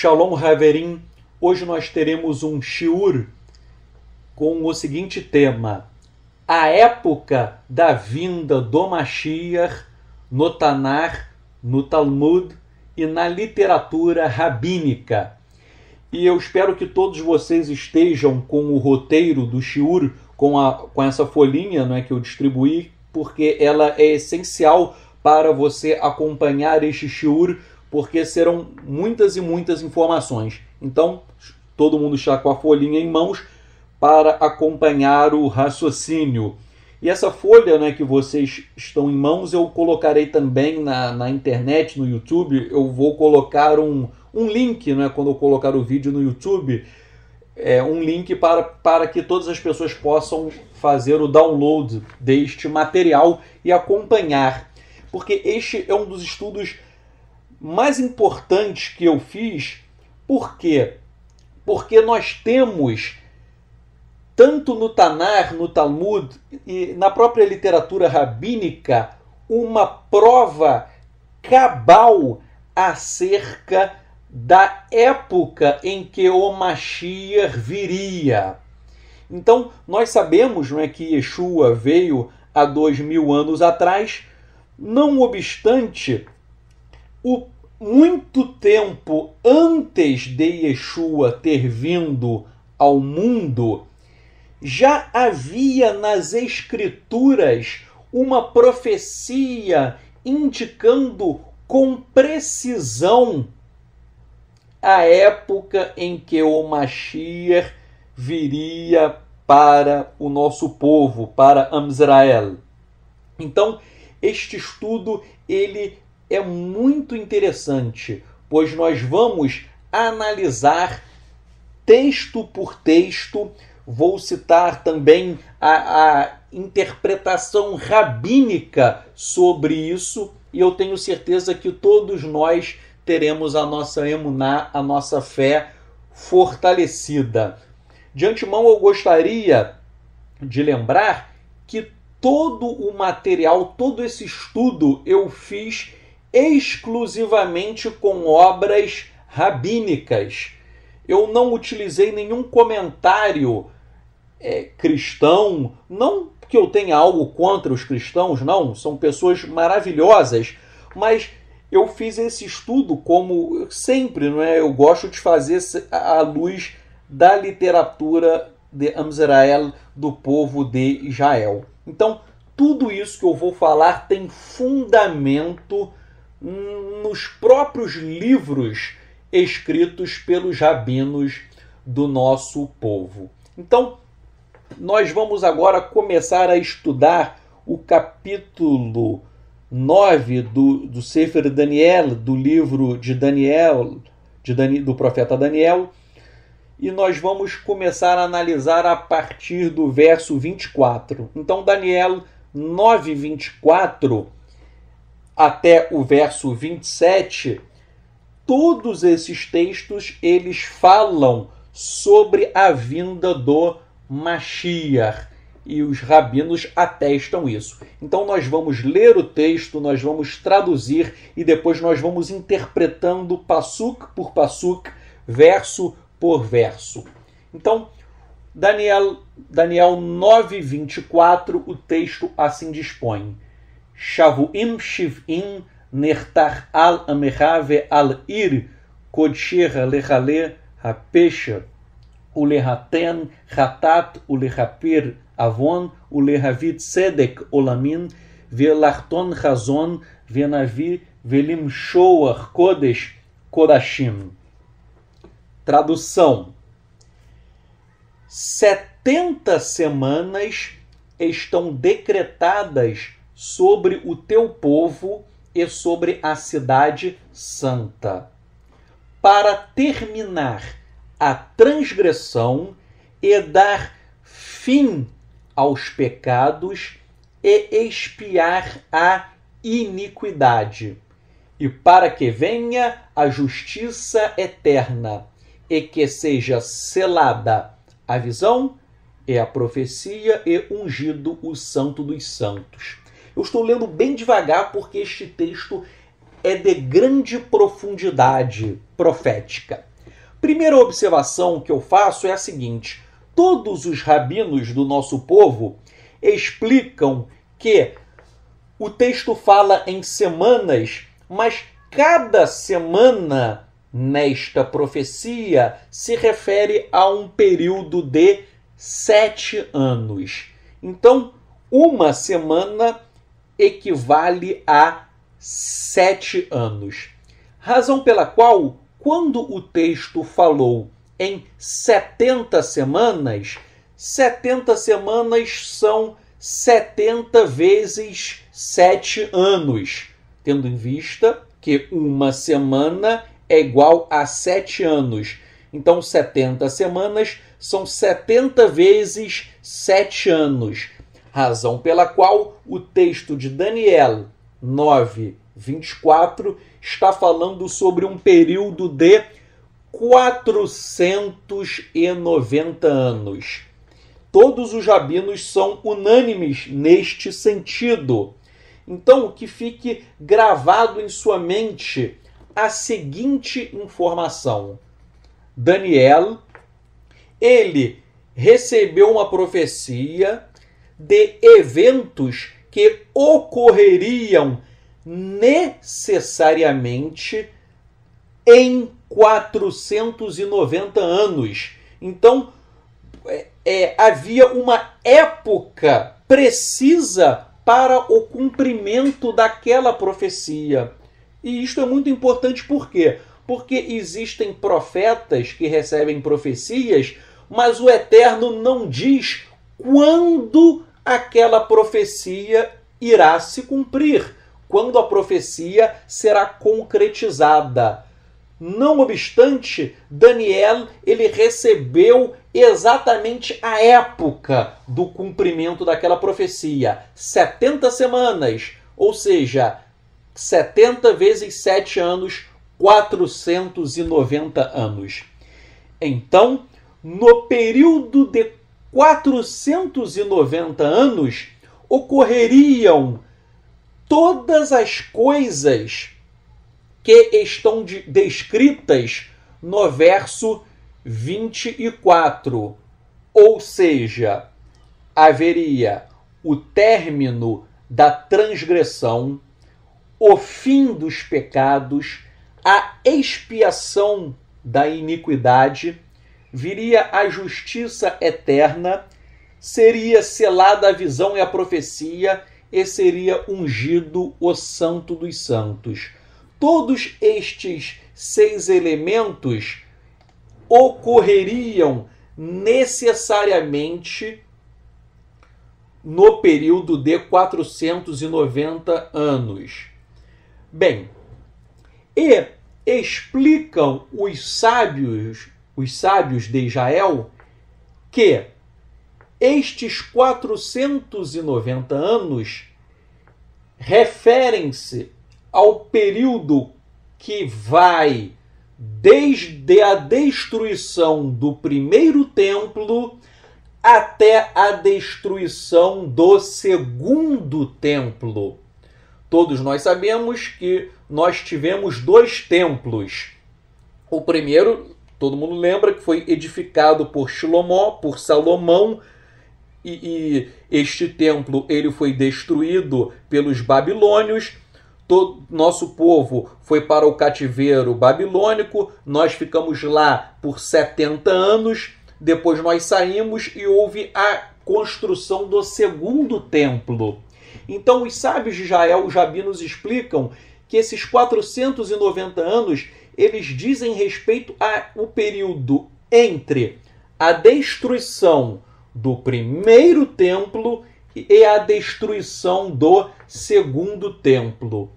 Shalom Haverim. Hoje nós teremos um shiur com o seguinte tema: A época da vinda do Mashiach no Tanar, no Talmud e na literatura rabínica. E eu espero que todos vocês estejam com o roteiro do shiur, com, a, com essa folhinha é que eu distribuí, porque ela é essencial para você acompanhar este shiur porque serão muitas e muitas informações. Então, todo mundo está com a folhinha em mãos para acompanhar o raciocínio. E essa folha né, que vocês estão em mãos, eu colocarei também na, na internet, no YouTube. Eu vou colocar um, um link né, quando eu colocar o vídeo no YouTube. É, um link para, para que todas as pessoas possam fazer o download deste material e acompanhar. Porque este é um dos estudos mais importantes que eu fiz. Por quê? Porque nós temos, tanto no Tanar, no Talmud e na própria literatura rabínica, uma prova cabal acerca da época em que o Mashiach viria. Então, nós sabemos não é, que Yeshua veio há dois mil anos atrás, não obstante, o, muito tempo antes de Yeshua ter vindo ao mundo, já havia nas Escrituras uma profecia indicando com precisão a época em que o Mashiach viria para o nosso povo, para Amzrael. Então, este estudo ele é muito interessante, pois nós vamos analisar texto por texto. Vou citar também a, a interpretação rabínica sobre isso, e eu tenho certeza que todos nós teremos a nossa emuná, a nossa fé fortalecida. De antemão, eu gostaria de lembrar que todo o material, todo esse estudo eu fiz exclusivamente com obras rabínicas. Eu não utilizei nenhum comentário é, cristão, não que eu tenha algo contra os cristãos, não, são pessoas maravilhosas, mas eu fiz esse estudo como sempre, não é? Eu gosto de fazer à luz da literatura de Amzerael do povo de Israel. Então, tudo isso que eu vou falar tem fundamento nos próprios livros escritos pelos rabinos do nosso povo. Então, nós vamos agora começar a estudar o capítulo 9 do, do Sefer Daniel, do livro de Daniel, de Dan, do profeta Daniel, e nós vamos começar a analisar a partir do verso 24. Então, Daniel 9, 24 até o verso 27, todos esses textos eles falam sobre a vinda do Mashiach e os rabinos atestam isso. Então nós vamos ler o texto, nós vamos traduzir e depois nós vamos interpretando passuk por passuk, verso por verso. Então, Daniel, Daniel 9:24, o texto assim dispõe: Shavuim Shivim Nertar al amehave al Ir Kodshera Lehale Hapesha Ulehaten Hatat Ulehapir Avon Ulehavit Sedek Olamin Velarton Razon Venavi Velim Shoar Kodesh Korashim Tradução: 70 semanas estão decretadas sobre o teu povo e sobre a cidade santa, para terminar a transgressão e dar fim aos pecados e expiar a iniquidade, e para que venha a justiça eterna e que seja selada a visão e a profecia e ungido o santo dos santos. Eu estou lendo bem devagar porque este texto é de grande profundidade profética. Primeira observação que eu faço é a seguinte: todos os rabinos do nosso povo explicam que o texto fala em semanas, mas cada semana nesta profecia se refere a um período de sete anos. Então, uma semana equivale a 7 anos. Razão pela qual, quando o texto falou em 70 semanas, 70 semanas são 70 vezes 7 anos, tendo em vista que uma semana é igual a 7 anos. Então, 70 semanas são 70 vezes 7 anos razão pela qual o texto de Daniel 9, 24 está falando sobre um período de 490 anos. Todos os rabinos são unânimes neste sentido. Então, que fique gravado em sua mente a seguinte informação: Daniel, ele recebeu uma profecia de eventos que ocorreriam necessariamente em 490 anos. Então, é, é, havia uma época precisa para o cumprimento daquela profecia. E isto é muito importante por quê? Porque existem profetas que recebem profecias, mas o Eterno não diz quando aquela profecia irá se cumprir, quando a profecia será concretizada. Não obstante, Daniel ele recebeu exatamente a época do cumprimento daquela profecia, 70 semanas, ou seja, 70 vezes 7 anos, 490 anos. Então, no período de 490 anos ocorreriam todas as coisas que estão de, descritas no verso 24. Ou seja, haveria o término da transgressão, o fim dos pecados, a expiação da iniquidade viria a justiça eterna, seria selada a visão e a profecia, e seria ungido o Santo dos Santos. Todos estes seis elementos ocorreriam necessariamente no período de 490 anos. Bem, e explicam os sábios os sábios de Israel, que estes 490 anos referem-se ao período que vai desde a destruição do primeiro templo até a destruição do segundo templo. Todos nós sabemos que nós tivemos dois templos. O primeiro Todo mundo lembra que foi edificado por Shilomó, por Salomão, e, e este templo ele foi destruído pelos babilônios. Todo, nosso povo foi para o cativeiro babilônico, nós ficamos lá por 70 anos, depois nós saímos e houve a construção do segundo templo. Então os sábios de Israel, os rabinos, explicam que esses 490 anos eles dizem respeito ao período entre a destruição do primeiro templo e a destruição do segundo templo.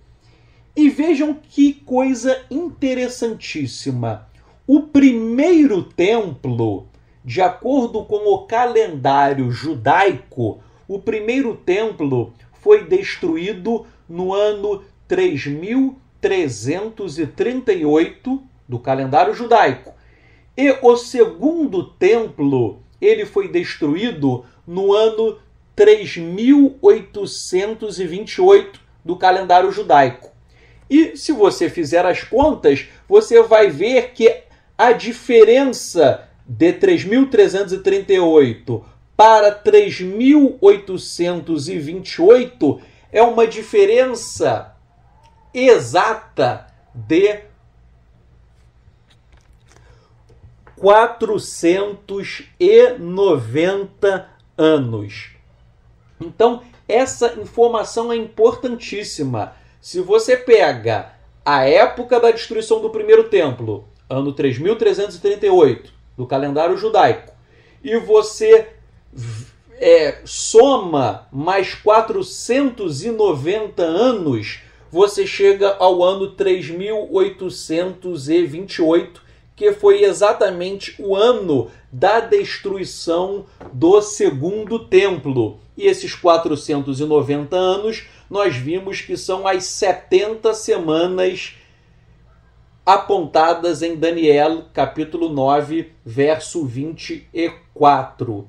E vejam que coisa interessantíssima. O primeiro templo, de acordo com o calendário judaico, o primeiro templo foi destruído no ano 3000 338 do calendário judaico. E o segundo templo, ele foi destruído no ano 3828 do calendário judaico. E se você fizer as contas, você vai ver que a diferença de 3.338 para 3.828 é uma diferença exata de 490 anos. Então, essa informação é importantíssima. Se você pega a época da destruição do primeiro templo, ano 3338 do calendário judaico, e você é, soma mais 490 anos você chega ao ano 3828, que foi exatamente o ano da destruição do segundo templo. E esses 490 anos nós vimos que são as 70 semanas apontadas em Daniel, capítulo 9, verso 24.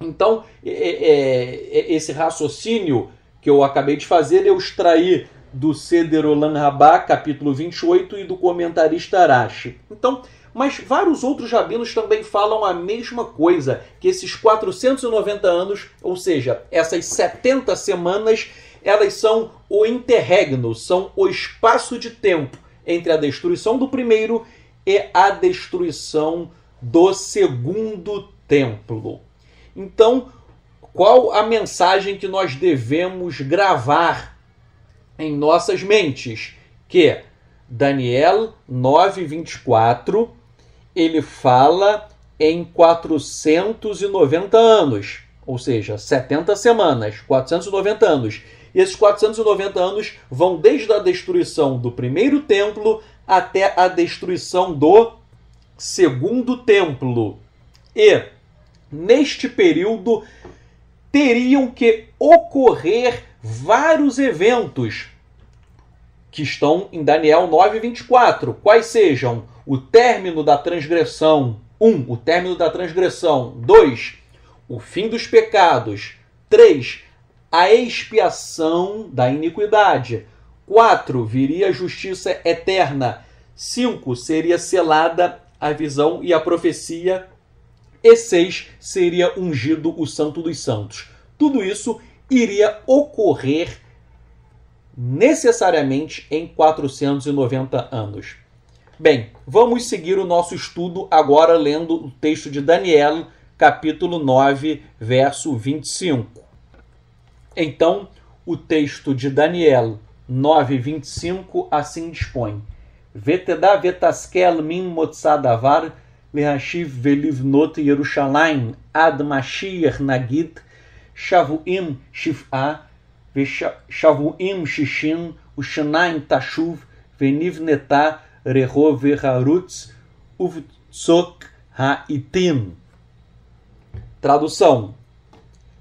Então, é, é, é, esse raciocínio que eu acabei de fazer, eu extraí do Seder Olan Rabá, capítulo 28, e do comentarista Arashi. Então, mas vários outros rabinos também falam a mesma coisa, que esses 490 anos, ou seja, essas 70 semanas, elas são o interregno, são o espaço de tempo entre a destruição do primeiro e a destruição do segundo templo. Então, qual a mensagem que nós devemos gravar em nossas mentes que Daniel 9:24 ele fala em 490 anos, ou seja, 70 semanas, 490 anos. E esses 490 anos vão desde a destruição do primeiro templo até a destruição do segundo templo. E neste período teriam que ocorrer vários eventos que estão em Daniel 9:24, quais sejam o término da transgressão, 1, um, o término da transgressão, 2, o fim dos pecados, 3, a expiação da iniquidade, 4, viria a justiça eterna, 5, seria selada a visão e a profecia, e 6, seria ungido o santo dos santos. Tudo isso iria ocorrer necessariamente em 490 anos. Bem, vamos seguir o nosso estudo agora lendo o texto de Daniel, capítulo 9, verso 25. Então, o texto de Daniel 25 assim dispõe: Veteda vetaskel min motzadavar lehashiv velivnot Yerushalayim ad Mashiach nagit shavuim shiv'a ושבועים שישים, ושניים תשוב, ונבנתה רחוב וחרוץ, ובצוק העיתים. Tradução: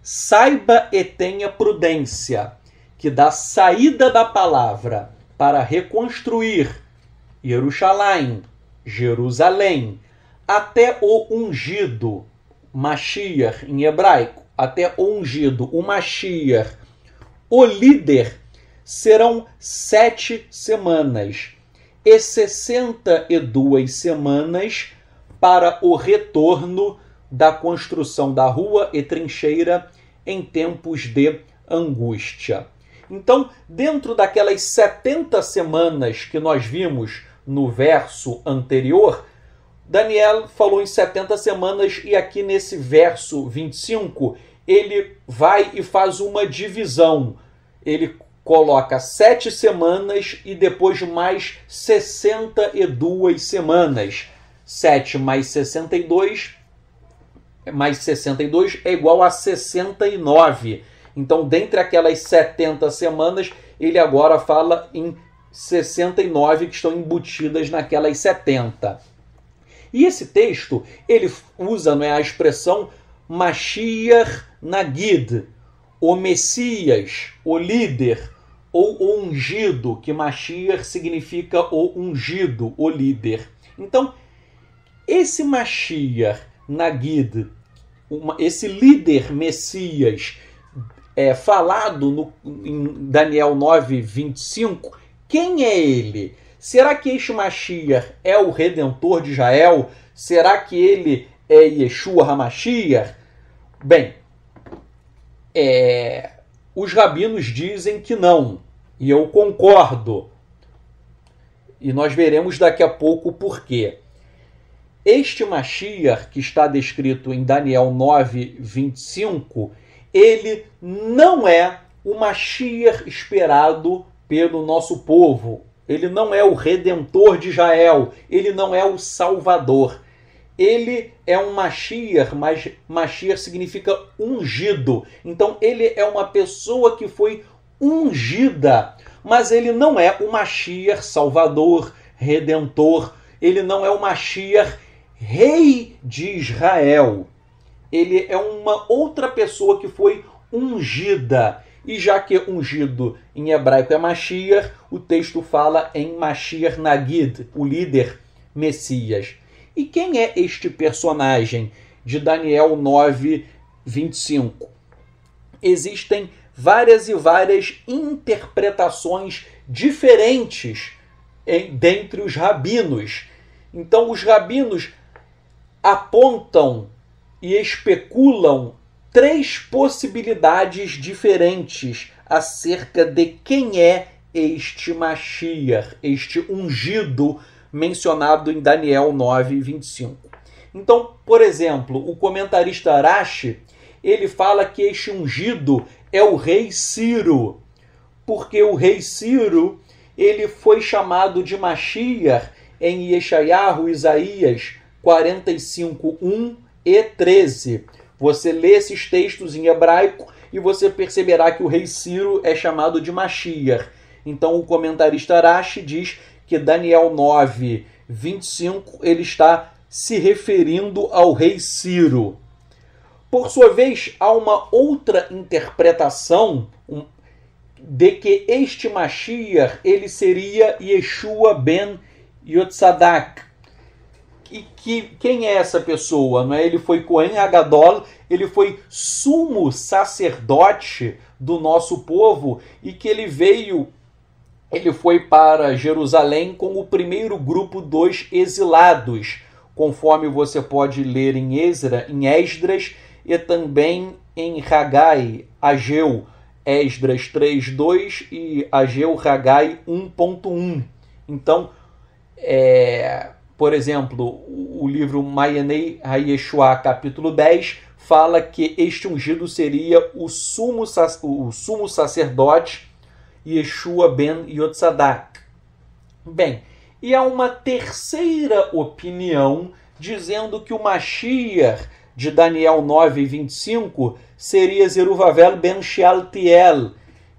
Saiba e tenha prudência, que da saída da palavra para reconstruir Jerusalém, Jerusalém, até o ungido, Mashiach em hebraico, até o ungido, o Mashiach, o líder serão sete semanas e 62 semanas para o retorno da construção da rua e trincheira em tempos de angústia. Então, dentro daquelas 70 semanas que nós vimos no verso anterior, Daniel falou em 70 semanas e aqui nesse verso 25 ele vai e faz uma divisão. Ele coloca sete semanas e depois mais 62 semanas. 7 mais 62 mais 62 é igual a 69. Então, dentre aquelas 70 semanas, ele agora fala em 69 que estão embutidas naquelas 70. E esse texto, ele usa não é, a expressão Mashiach Nagid, o Messias, o líder, ou o ungido, que Mashiach significa o ungido, o líder. Então, esse Mashiach, Nagid, uma, esse líder Messias, é, falado no, em Daniel 9, 25, quem é ele? Será que este Mashiach é o Redentor de Israel? Será que ele é Yeshua HaMashiach? Bem, é, os rabinos dizem que não, e eu concordo. E nós veremos daqui a pouco o porquê. Este Mashiach, que está descrito em Daniel 9, 25, ele não é o Mashiach esperado pelo nosso povo. Ele não é o redentor de Israel, ele não é o salvador ele é um Mashiach, mas Mashiach significa ungido. Então ele é uma pessoa que foi ungida, mas ele não é o Mashiach salvador, redentor, ele não é o Mashiach rei de Israel. Ele é uma outra pessoa que foi ungida. E já que ungido em hebraico é Mashiach, o texto fala em Mashiach Nagid, o líder Messias. E quem é este personagem de Daniel 9, 25? Existem várias e várias interpretações diferentes em, dentre os rabinos. Então, os rabinos apontam e especulam três possibilidades diferentes acerca de quem é este Mashiach, este ungido mencionado em Daniel 9, 25. Então, por exemplo, o comentarista Arashi, ele fala que este ungido é o rei Ciro, porque o rei Ciro, ele foi chamado de Mashiach em Yeshayahu, Isaías 45:1 e 13. Você lê esses textos em hebraico e você perceberá que o rei Ciro é chamado de Mashiach. Então o comentarista Arashi diz que Daniel 9, 25, ele está se referindo ao rei Ciro. Por sua vez, há uma outra interpretação de que este Mashiach ele seria Yeshua ben Yotzadak. E que, quem é essa pessoa? Não é? Ele foi Cohen Agadol, ele foi sumo sacerdote do nosso povo e que ele veio ele foi para Jerusalém com o primeiro grupo dos exilados, conforme você pode ler em Ezra, em Esdras e também em Hagai, Ageu, Esdras 3.2 e Ageu Hagai 1.1. Então, é, por exemplo, o livro Mayanei Hayeshua, capítulo 10, fala que este ungido seria o sumo, o sumo sacerdote Yeshua ben Yotzadak. Bem, e há uma terceira opinião dizendo que o Mashiach de Daniel 9 e 25 seria Zeruvavel ben Shealtiel,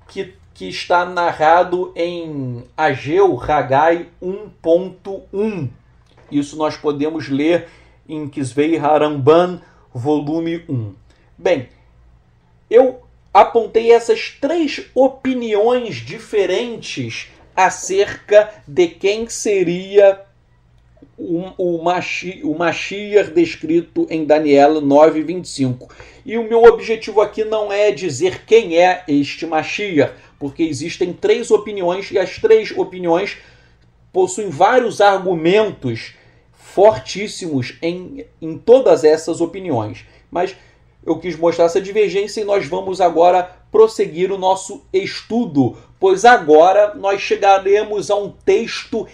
que, que está narrado em Ageu Ragai 1.1. Isso nós podemos ler em Kisvei Haramban, volume 1. Bem, eu apontei essas três opiniões diferentes acerca de quem seria o, o, o descrito em Daniel 9,25. E o meu objetivo aqui não é dizer quem é este Mashiach, porque existem três opiniões e as três opiniões possuem vários argumentos fortíssimos em, em todas essas opiniões. Mas eu quis mostrar essa divergência e nós vamos agora prosseguir o nosso estudo, pois agora nós chegaremos a um texto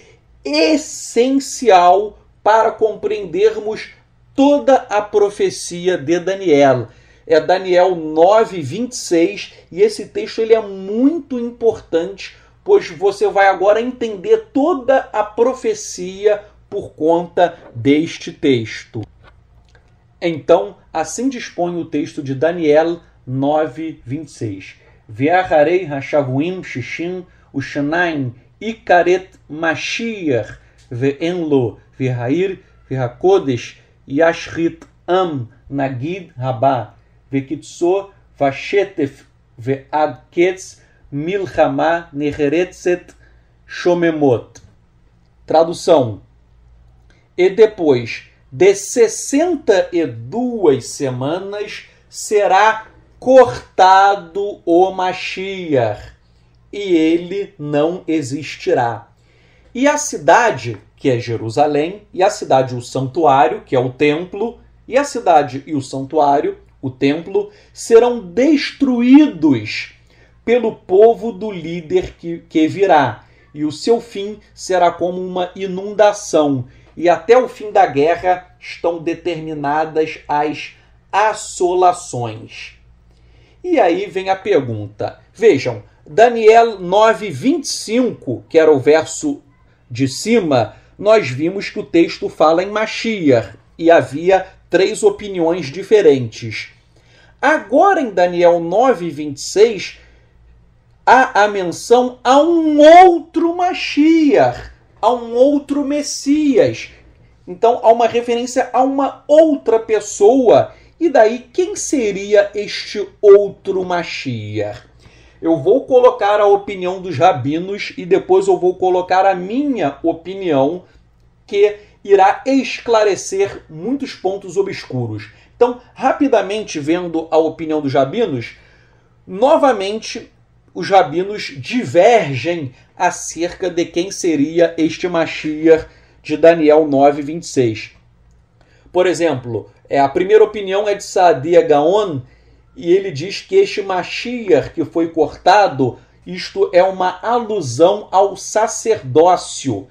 essencial para compreendermos toda a profecia de Daniel. É Daniel 9:26 e esse texto ele é muito importante, pois você vai agora entender toda a profecia por conta deste texto. Então, assim dispõe o texto de Daniel 9, 26. Viajarei Hashavuim Shishim Ushanaim Ikaret Mashiach Ve'enlo Vihair Vihakodesh Yashrit Am Nagid Rabá Vekitso Vashetef Ve'ad Ketz Milchama Neheretzet Shomemot Tradução E depois de 62 semanas será cortado o Mashiach e ele não existirá. E a cidade, que é Jerusalém, e a cidade, o santuário, que é o templo, e a cidade e o santuário, o templo, serão destruídos pelo povo do líder que, que virá, e o seu fim será como uma inundação e até o fim da guerra estão determinadas as assolações. E aí vem a pergunta. Vejam, Daniel 9:25, que era o verso de cima, nós vimos que o texto fala em Mashiach e havia três opiniões diferentes. Agora em Daniel 9:26 há a menção a um outro Mashiach a um outro Messias. Então há uma referência a uma outra pessoa. E daí, quem seria este outro Mashiach? Eu vou colocar a opinião dos rabinos e depois eu vou colocar a minha opinião, que irá esclarecer muitos pontos obscuros. Então, rapidamente vendo a opinião dos rabinos, novamente os rabinos divergem acerca de quem seria este Mashiach de Daniel 9, 26. Por exemplo, é, a primeira opinião é de Sadia Gaon, e ele diz que este Mashiach que foi cortado, isto é uma alusão ao sacerdócio.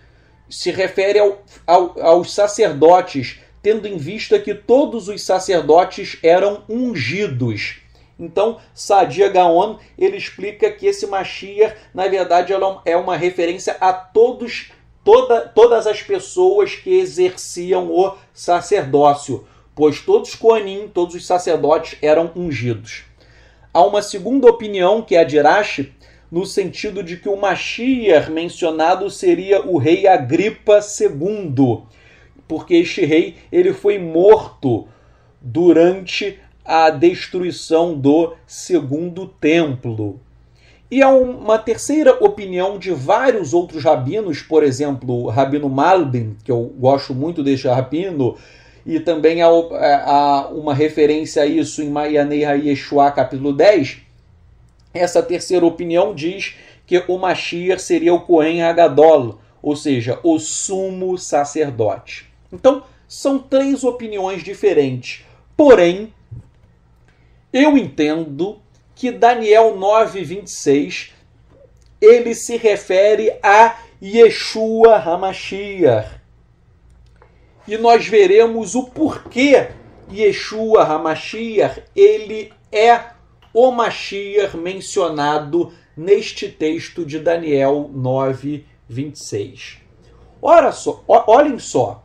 Se refere ao, ao, aos sacerdotes, tendo em vista que todos os sacerdotes eram ungidos. Então, Sadia Gaon, ele explica que esse Mashiach, na verdade, é uma referência a todos, toda, todas as pessoas que exerciam o sacerdócio, pois todos os Koanim, todos os sacerdotes eram ungidos. Há uma segunda opinião, que é a de Rashi, no sentido de que o Mashiach mencionado seria o rei Agripa II, porque este rei ele foi morto durante a destruição do segundo templo. E há uma terceira opinião de vários outros rabinos, por exemplo, o Rabino Malbin, que eu gosto muito deste rabino, e também há, é, há uma referência a isso em Maianei Yeshua, capítulo 10. Essa terceira opinião diz que o Mashiach seria o kohen Hagadol, ou seja, o sumo sacerdote. Então, são três opiniões diferentes. Porém, eu entendo que Daniel 9:26 ele se refere a Yeshua Hamashiach. E nós veremos o porquê Yeshua Hamashiach, ele é o Mashiach mencionado neste texto de Daniel 9, 26. Ora só, olhem só.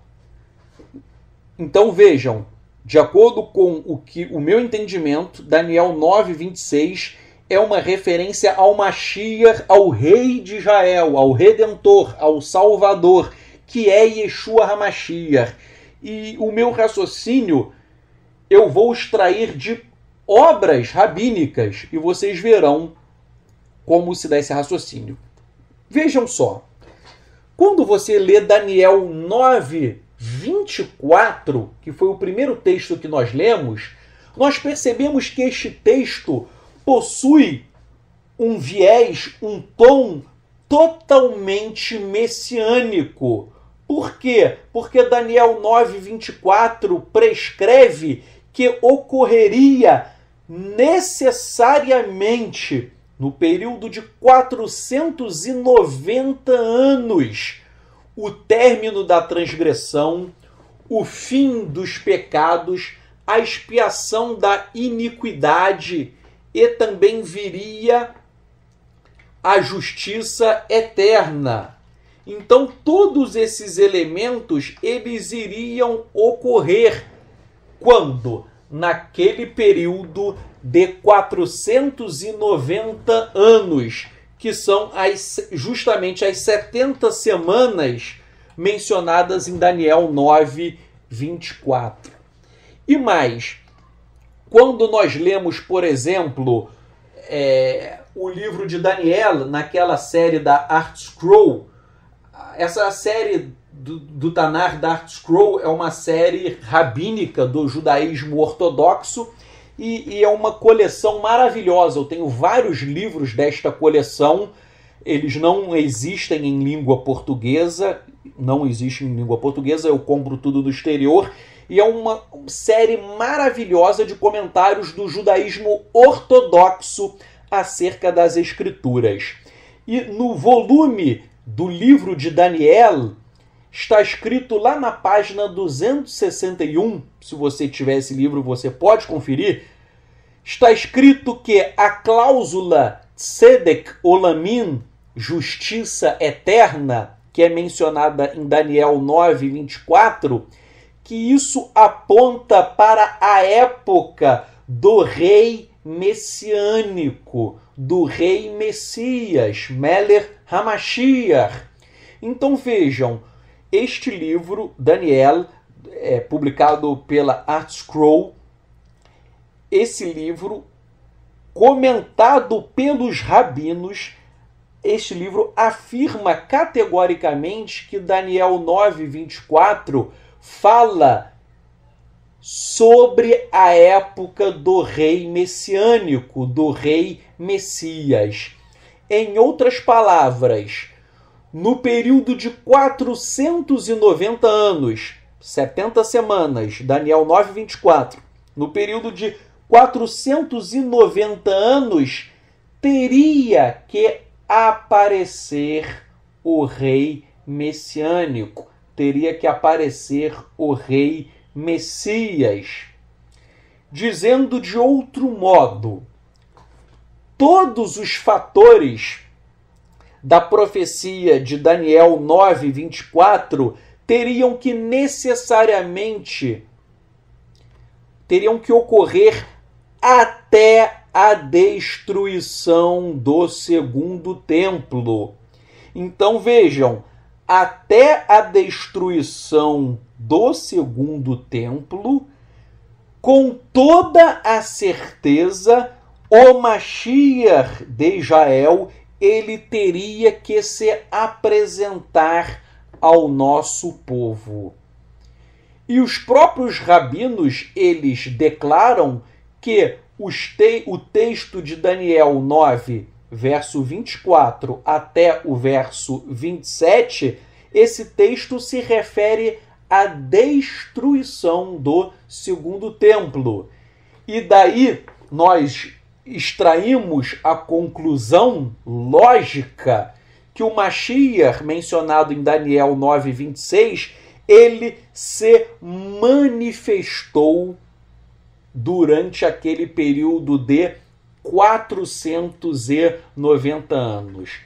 Então vejam, de acordo com o que o meu entendimento, Daniel 9:26 é uma referência ao Mashiach, ao rei de Israel, ao redentor, ao salvador, que é Yeshua HaMashiach. E o meu raciocínio eu vou extrair de obras rabínicas e vocês verão como se dá esse raciocínio. Vejam só. Quando você lê Daniel 9, 24, que foi o primeiro texto que nós lemos, nós percebemos que este texto possui um viés, um tom totalmente messiânico. Por quê? Porque Daniel 9:24 prescreve que ocorreria necessariamente no período de 490 anos o término da transgressão, o fim dos pecados, a expiação da iniquidade e também viria a justiça eterna. Então todos esses elementos eles iriam ocorrer quando naquele período de 490 anos que são as, justamente as 70 semanas mencionadas em Daniel 9, 24. E mais, quando nós lemos, por exemplo, é, o livro de Daniel, naquela série da Art Scroll, essa série do, do Tanar da Art Scroll é uma série rabínica do judaísmo ortodoxo e, e é uma coleção maravilhosa. Eu tenho vários livros desta coleção. Eles não existem em língua portuguesa, não existem em língua portuguesa, eu compro tudo do exterior e é uma série maravilhosa de comentários do judaísmo ortodoxo acerca das escrituras. E no volume do livro de Daniel, está escrito lá na página 261. Se você tiver esse livro, você pode conferir. Está escrito que a cláusula Tzedek Olamin, justiça eterna, que é mencionada em Daniel 9, 24, que isso aponta para a época do rei messiânico, do rei Messias, Meller Hamashiach. Então vejam, este livro, Daniel, é, publicado pela Art Scroll, esse livro, comentado pelos rabinos, este livro afirma categoricamente que Daniel 9, 24 fala sobre a época do rei messiânico, do rei Messias. Em outras palavras, no período de 490 anos, 70 semanas, Daniel 9, 24, no período de 490 anos, teria que aparecer o rei messiânico, teria que aparecer o rei Messias. Dizendo de outro modo, todos os fatores da profecia de Daniel 9, 24, teriam que necessariamente teriam que ocorrer até a destruição do segundo templo. Então vejam, até a destruição do segundo templo, com toda a certeza, o Mashiach de Israel ele teria que se apresentar ao nosso povo. E os próprios rabinos, eles declaram que te o texto de Daniel 9, verso 24 até o verso 27, esse texto se refere à destruição do segundo templo. E daí nós extraímos a conclusão lógica que o Mashiach, mencionado em Daniel 9, 26, ele se manifestou durante aquele período de 490 anos.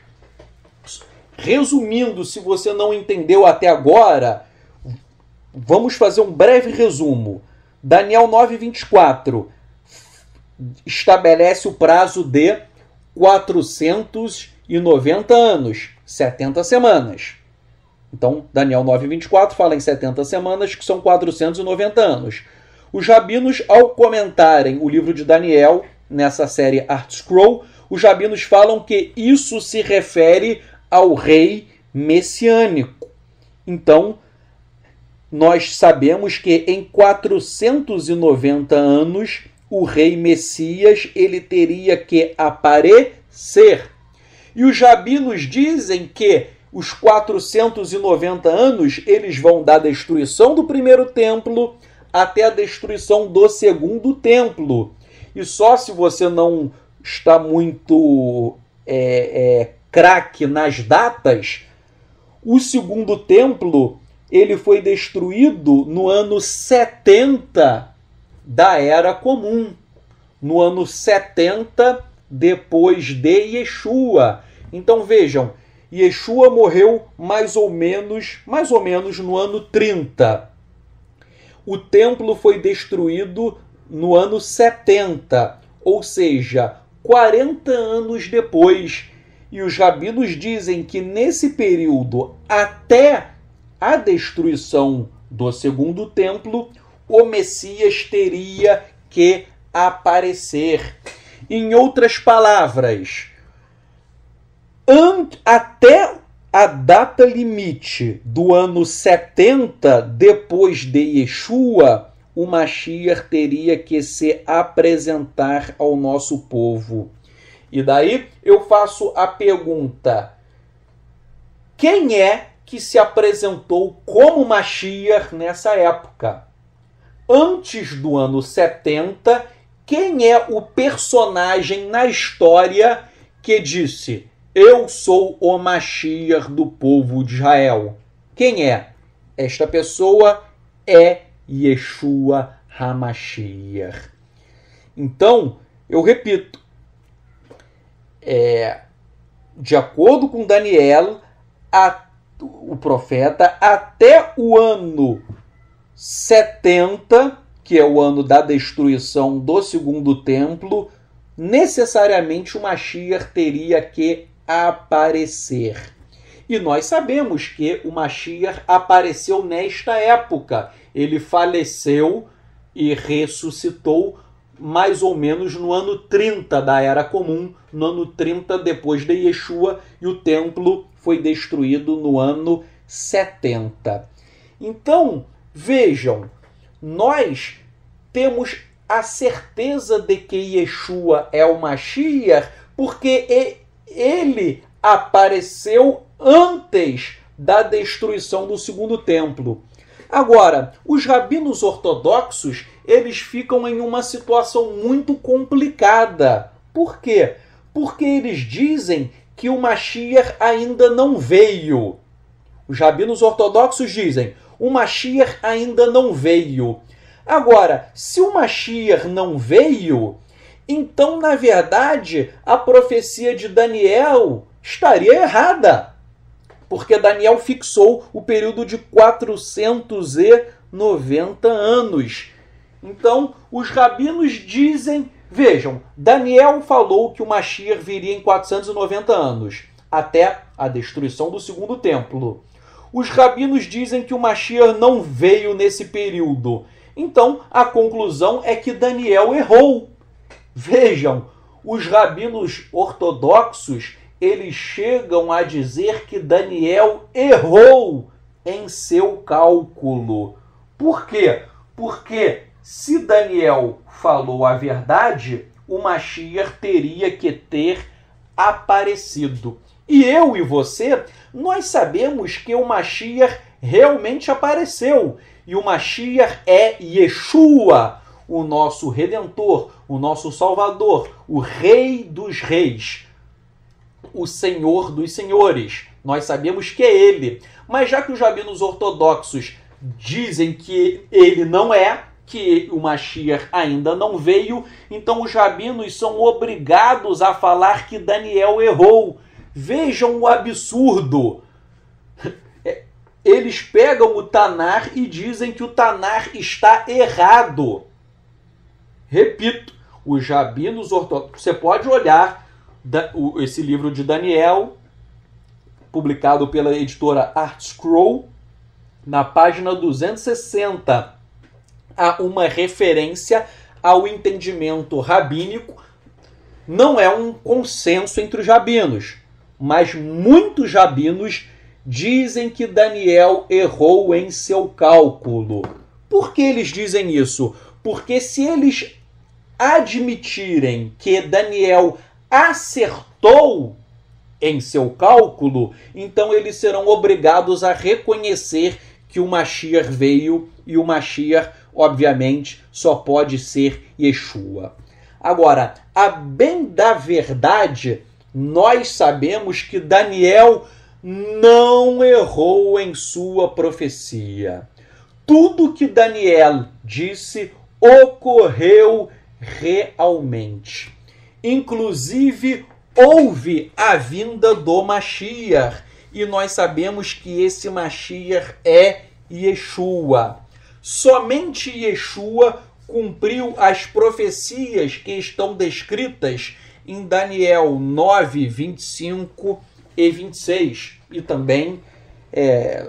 Resumindo, se você não entendeu até agora, vamos fazer um breve resumo. Daniel 9, 24 estabelece o prazo de 490 anos, 70 semanas. Então, Daniel 9:24 fala em 70 semanas, que são 490 anos. Os rabinos, ao comentarem o livro de Daniel, nessa série Art Scroll, os rabinos falam que isso se refere ao rei messiânico. Então, nós sabemos que em 490 anos o rei Messias ele teria que aparecer. E os rabinos dizem que os 490 anos eles vão da destruição do primeiro templo até a destruição do segundo templo. E só se você não está muito é, é, craque nas datas, o segundo templo ele foi destruído no ano 70 da Era Comum, no ano 70 depois de Yeshua. Então vejam, Yeshua morreu mais ou menos, mais ou menos no ano 30. O templo foi destruído no ano 70, ou seja, 40 anos depois. E os rabinos dizem que nesse período até a destruição do segundo templo, o Messias teria que aparecer. Em outras palavras, até a data limite do ano 70 depois de Yeshua, o Mashiach teria que se apresentar ao nosso povo. E daí eu faço a pergunta: quem é que se apresentou como Mashiach nessa época? antes do ano 70, quem é o personagem na história que disse: Eu sou o Mashiach do povo de Israel? Quem é? Esta pessoa é Yeshua Hamashiach. Então, eu repito, é, de acordo com Daniel, a, o profeta, até o ano 70, que é o ano da destruição do segundo templo, necessariamente o Mashiach teria que aparecer. E nós sabemos que o Mashiach apareceu nesta época. Ele faleceu e ressuscitou mais ou menos no ano 30 da Era Comum, no ano 30 depois de Yeshua, e o templo foi destruído no ano 70. Então, Vejam, nós temos a certeza de que Yeshua é o Mashiach porque ele apareceu antes da destruição do segundo templo. Agora, os rabinos ortodoxos, eles ficam em uma situação muito complicada. Por quê? Porque eles dizem que o Mashiach ainda não veio. Os rabinos ortodoxos dizem: o Mashiach ainda não veio. Agora, se o Mashiach não veio, então, na verdade, a profecia de Daniel estaria errada, porque Daniel fixou o período de 490 anos. Então, os rabinos dizem, vejam, Daniel falou que o Mashiach viria em 490 anos, até a destruição do segundo templo os rabinos dizem que o Mashiach não veio nesse período. Então, a conclusão é que Daniel errou. Vejam, os rabinos ortodoxos, eles chegam a dizer que Daniel errou em seu cálculo. Por quê? Porque se Daniel falou a verdade, o Mashiach teria que ter aparecido. E eu e você, nós sabemos que o Mashiach realmente apareceu. E o Mashiach é Yeshua, o nosso Redentor, o nosso Salvador, o Rei dos Reis, o Senhor dos Senhores. Nós sabemos que é Ele. Mas já que os rabinos ortodoxos dizem que Ele não é, que o Mashiach ainda não veio, então os rabinos são obrigados a falar que Daniel errou Vejam o absurdo. É, eles pegam o Tanar e dizem que o Tanar está errado. Repito, os jabinos ortodoxos. Você pode olhar esse livro de Daniel, publicado pela editora Art Scroll, na página 260. Há uma referência ao entendimento rabínico. Não é um consenso entre os jabinos mas muitos rabinos dizem que Daniel errou em seu cálculo. Por que eles dizem isso? Porque se eles admitirem que Daniel acertou em seu cálculo, então eles serão obrigados a reconhecer que o Mashiach veio e o Mashiach, obviamente, só pode ser Yeshua. Agora, a bem da verdade, nós sabemos que Daniel não errou em sua profecia. Tudo que Daniel disse ocorreu realmente. Inclusive, houve a vinda do Mashiach. E nós sabemos que esse Mashiach é Yeshua. Somente Yeshua cumpriu as profecias que estão descritas em Daniel 9, 25 e 26, e também é,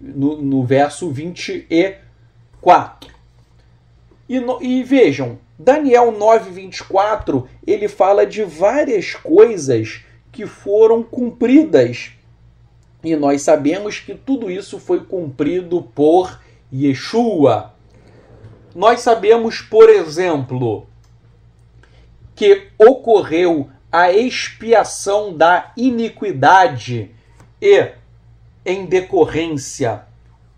no, no verso 24. E, no, e vejam, Daniel 9, 24, ele fala de várias coisas que foram cumpridas. E nós sabemos que tudo isso foi cumprido por Yeshua. Nós sabemos, por exemplo, que ocorreu a expiação da iniquidade e, em decorrência,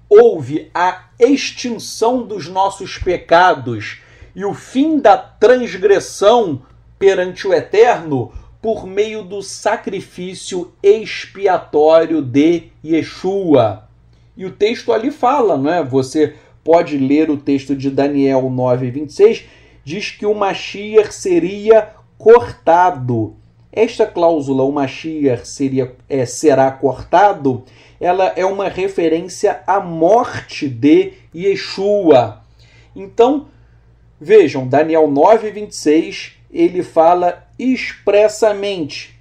houve a extinção dos nossos pecados e o fim da transgressão perante o Eterno por meio do sacrifício expiatório de Yeshua. E o texto ali fala, não é? Você pode ler o texto de Daniel 9, 26 diz que o Mashiach seria cortado. Esta cláusula, o Mashiach seria, é, será cortado, ela é uma referência à morte de Yeshua. Então, vejam, Daniel 9, 26, ele fala expressamente,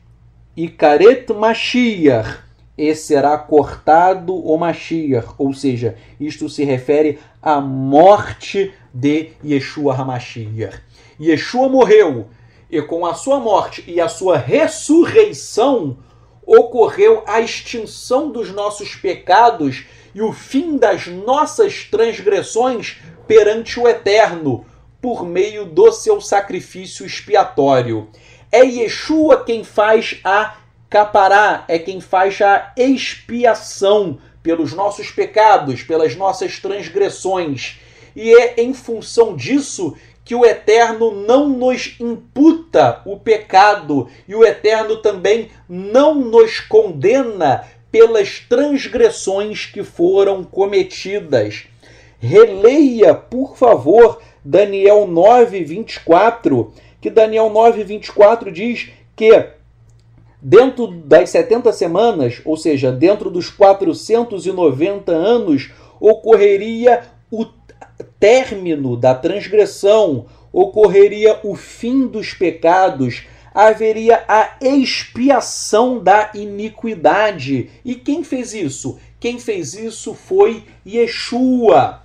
Icaret Mashiach, e será cortado o Mashiach, ou seja, isto se refere à morte de Yeshua HaMashiach. Yeshua morreu, e com a sua morte e a sua ressurreição ocorreu a extinção dos nossos pecados e o fim das nossas transgressões perante o Eterno, por meio do seu sacrifício expiatório. É Yeshua quem faz a capará, é quem faz a expiação pelos nossos pecados, pelas nossas transgressões e é em função disso que o Eterno não nos imputa o pecado e o Eterno também não nos condena pelas transgressões que foram cometidas. Releia, por favor, Daniel 9, 24, que Daniel 9, 24 diz que dentro das 70 semanas, ou seja, dentro dos 490 anos, ocorreria o término da transgressão, ocorreria o fim dos pecados, haveria a expiação da iniquidade. E quem fez isso? Quem fez isso foi Yeshua.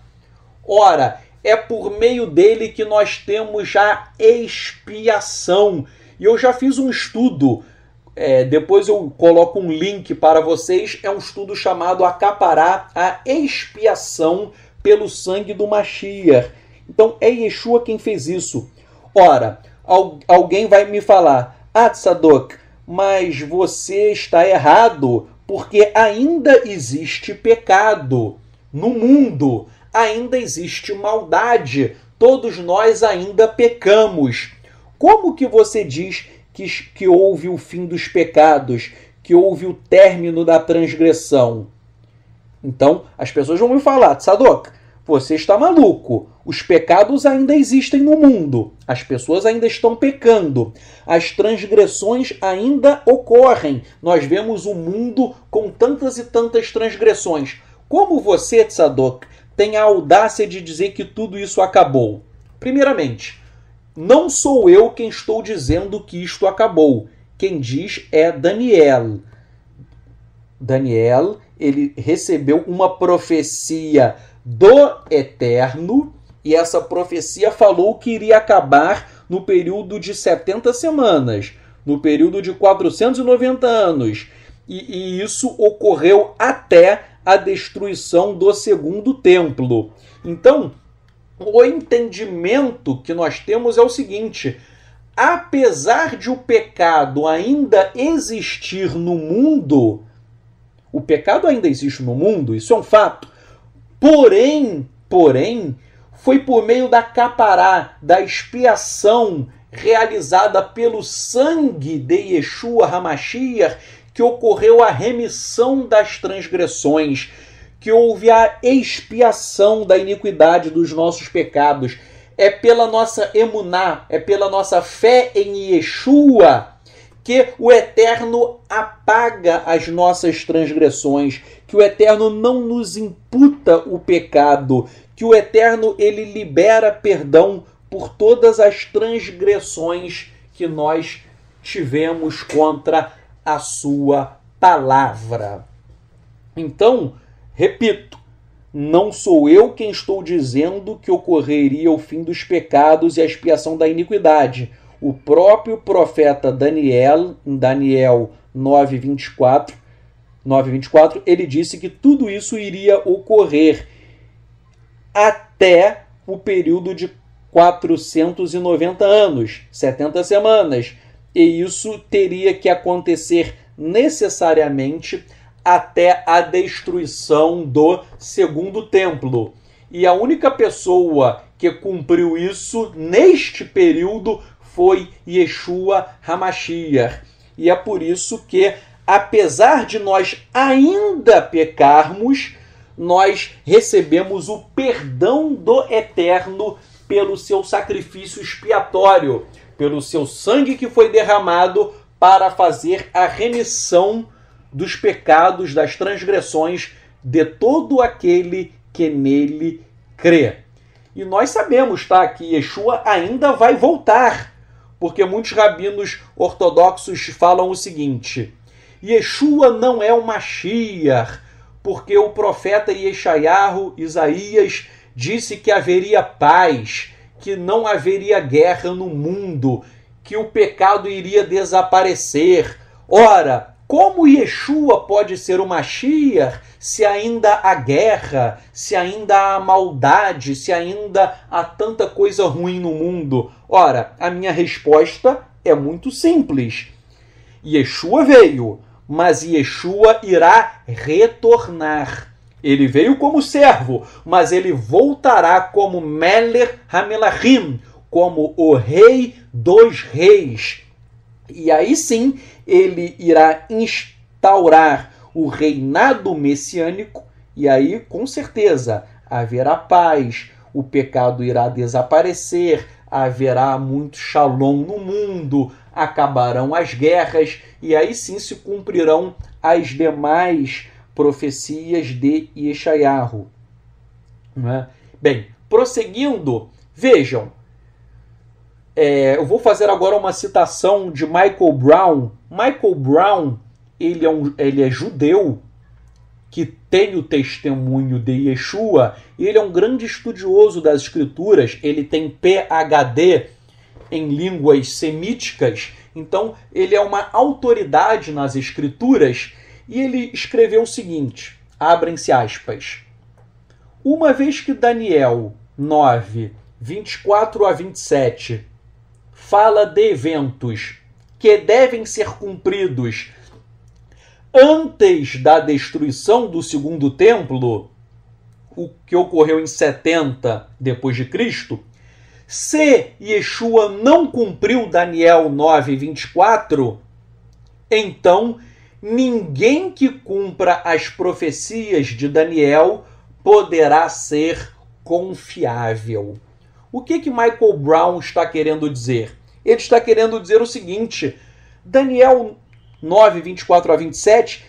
Ora, é por meio dele que nós temos a expiação. E eu já fiz um estudo, é, depois eu coloco um link para vocês. É um estudo chamado Acaparar a Expiação pelo sangue do Mashiach. Então é Yeshua quem fez isso. Ora, alguém vai me falar, ah, Tzadok, mas você está errado, porque ainda existe pecado no mundo, ainda existe maldade, todos nós ainda pecamos. Como que você diz que, que houve o fim dos pecados, que houve o término da transgressão? Então, as pessoas vão me falar, Tsadok, você está maluco. Os pecados ainda existem no mundo. As pessoas ainda estão pecando. As transgressões ainda ocorrem. Nós vemos o mundo com tantas e tantas transgressões. Como você, Tsadok, tem a audácia de dizer que tudo isso acabou? Primeiramente, não sou eu quem estou dizendo que isto acabou. Quem diz é Daniel. Daniel ele recebeu uma profecia do Eterno, e essa profecia falou que iria acabar no período de 70 semanas, no período de 490 anos. E, e isso ocorreu até a destruição do segundo templo. Então, o entendimento que nós temos é o seguinte: apesar de o pecado ainda existir no mundo, o pecado ainda existe no mundo, isso é um fato. Porém, porém, foi por meio da capará, da expiação realizada pelo sangue de Yeshua Hamashiach, que ocorreu a remissão das transgressões, que houve a expiação da iniquidade dos nossos pecados. É pela nossa emuná, é pela nossa fé em Yeshua que o Eterno apaga as nossas transgressões, que o Eterno não nos imputa o pecado, que o Eterno ele libera perdão por todas as transgressões que nós tivemos contra a sua palavra. Então, repito, não sou eu quem estou dizendo que ocorreria o fim dos pecados e a expiação da iniquidade o próprio profeta Daniel, em Daniel 9, 24, ele disse que tudo isso iria ocorrer até o período de 490 anos, 70 semanas. E isso teria que acontecer necessariamente até a destruição do segundo templo. E a única pessoa que cumpriu isso neste período foi Yeshua Hamashiach. E é por isso que, apesar de nós ainda pecarmos, nós recebemos o perdão do Eterno pelo seu sacrifício expiatório, pelo seu sangue que foi derramado para fazer a remissão dos pecados, das transgressões de todo aquele que nele crê. E nós sabemos, tá, que Yeshua ainda vai voltar porque muitos rabinos ortodoxos falam o seguinte: Yeshua não é o Mashiach, porque o profeta Yeshayahu, Isaías, disse que haveria paz, que não haveria guerra no mundo, que o pecado iria desaparecer. Ora, como Yeshua pode ser o Mashiach se ainda há guerra, se ainda há maldade, se ainda há tanta coisa ruim no mundo? Ora, a minha resposta é muito simples. Yeshua veio, mas Yeshua irá retornar. Ele veio como servo, mas ele voltará como Meler Hamelachim, como o rei dos reis. E aí sim ele irá instaurar o reinado messiânico, e aí com certeza haverá paz, o pecado irá desaparecer, haverá muito shalom no mundo, acabarão as guerras, e aí sim se cumprirão as demais profecias de Yeshayahu. É? Bem, prosseguindo, vejam, é, eu vou fazer agora uma citação de Michael Brown. Michael Brown, ele é, um, ele é judeu que tem o testemunho de Yeshua e ele é um grande estudioso das escrituras. Ele tem PhD em línguas semíticas, então ele é uma autoridade nas escrituras e ele escreveu o seguinte: abrem-se aspas. Uma vez que Daniel 9, 24 a 27 fala de eventos que devem ser cumpridos antes da destruição do segundo templo, o que ocorreu em 70 depois de Cristo, se Yeshua não cumpriu Daniel 9:24, então ninguém que cumpra as profecias de Daniel poderá ser confiável. O que que Michael Brown está querendo dizer? Ele está querendo dizer o seguinte: Daniel 9, 24 a 27,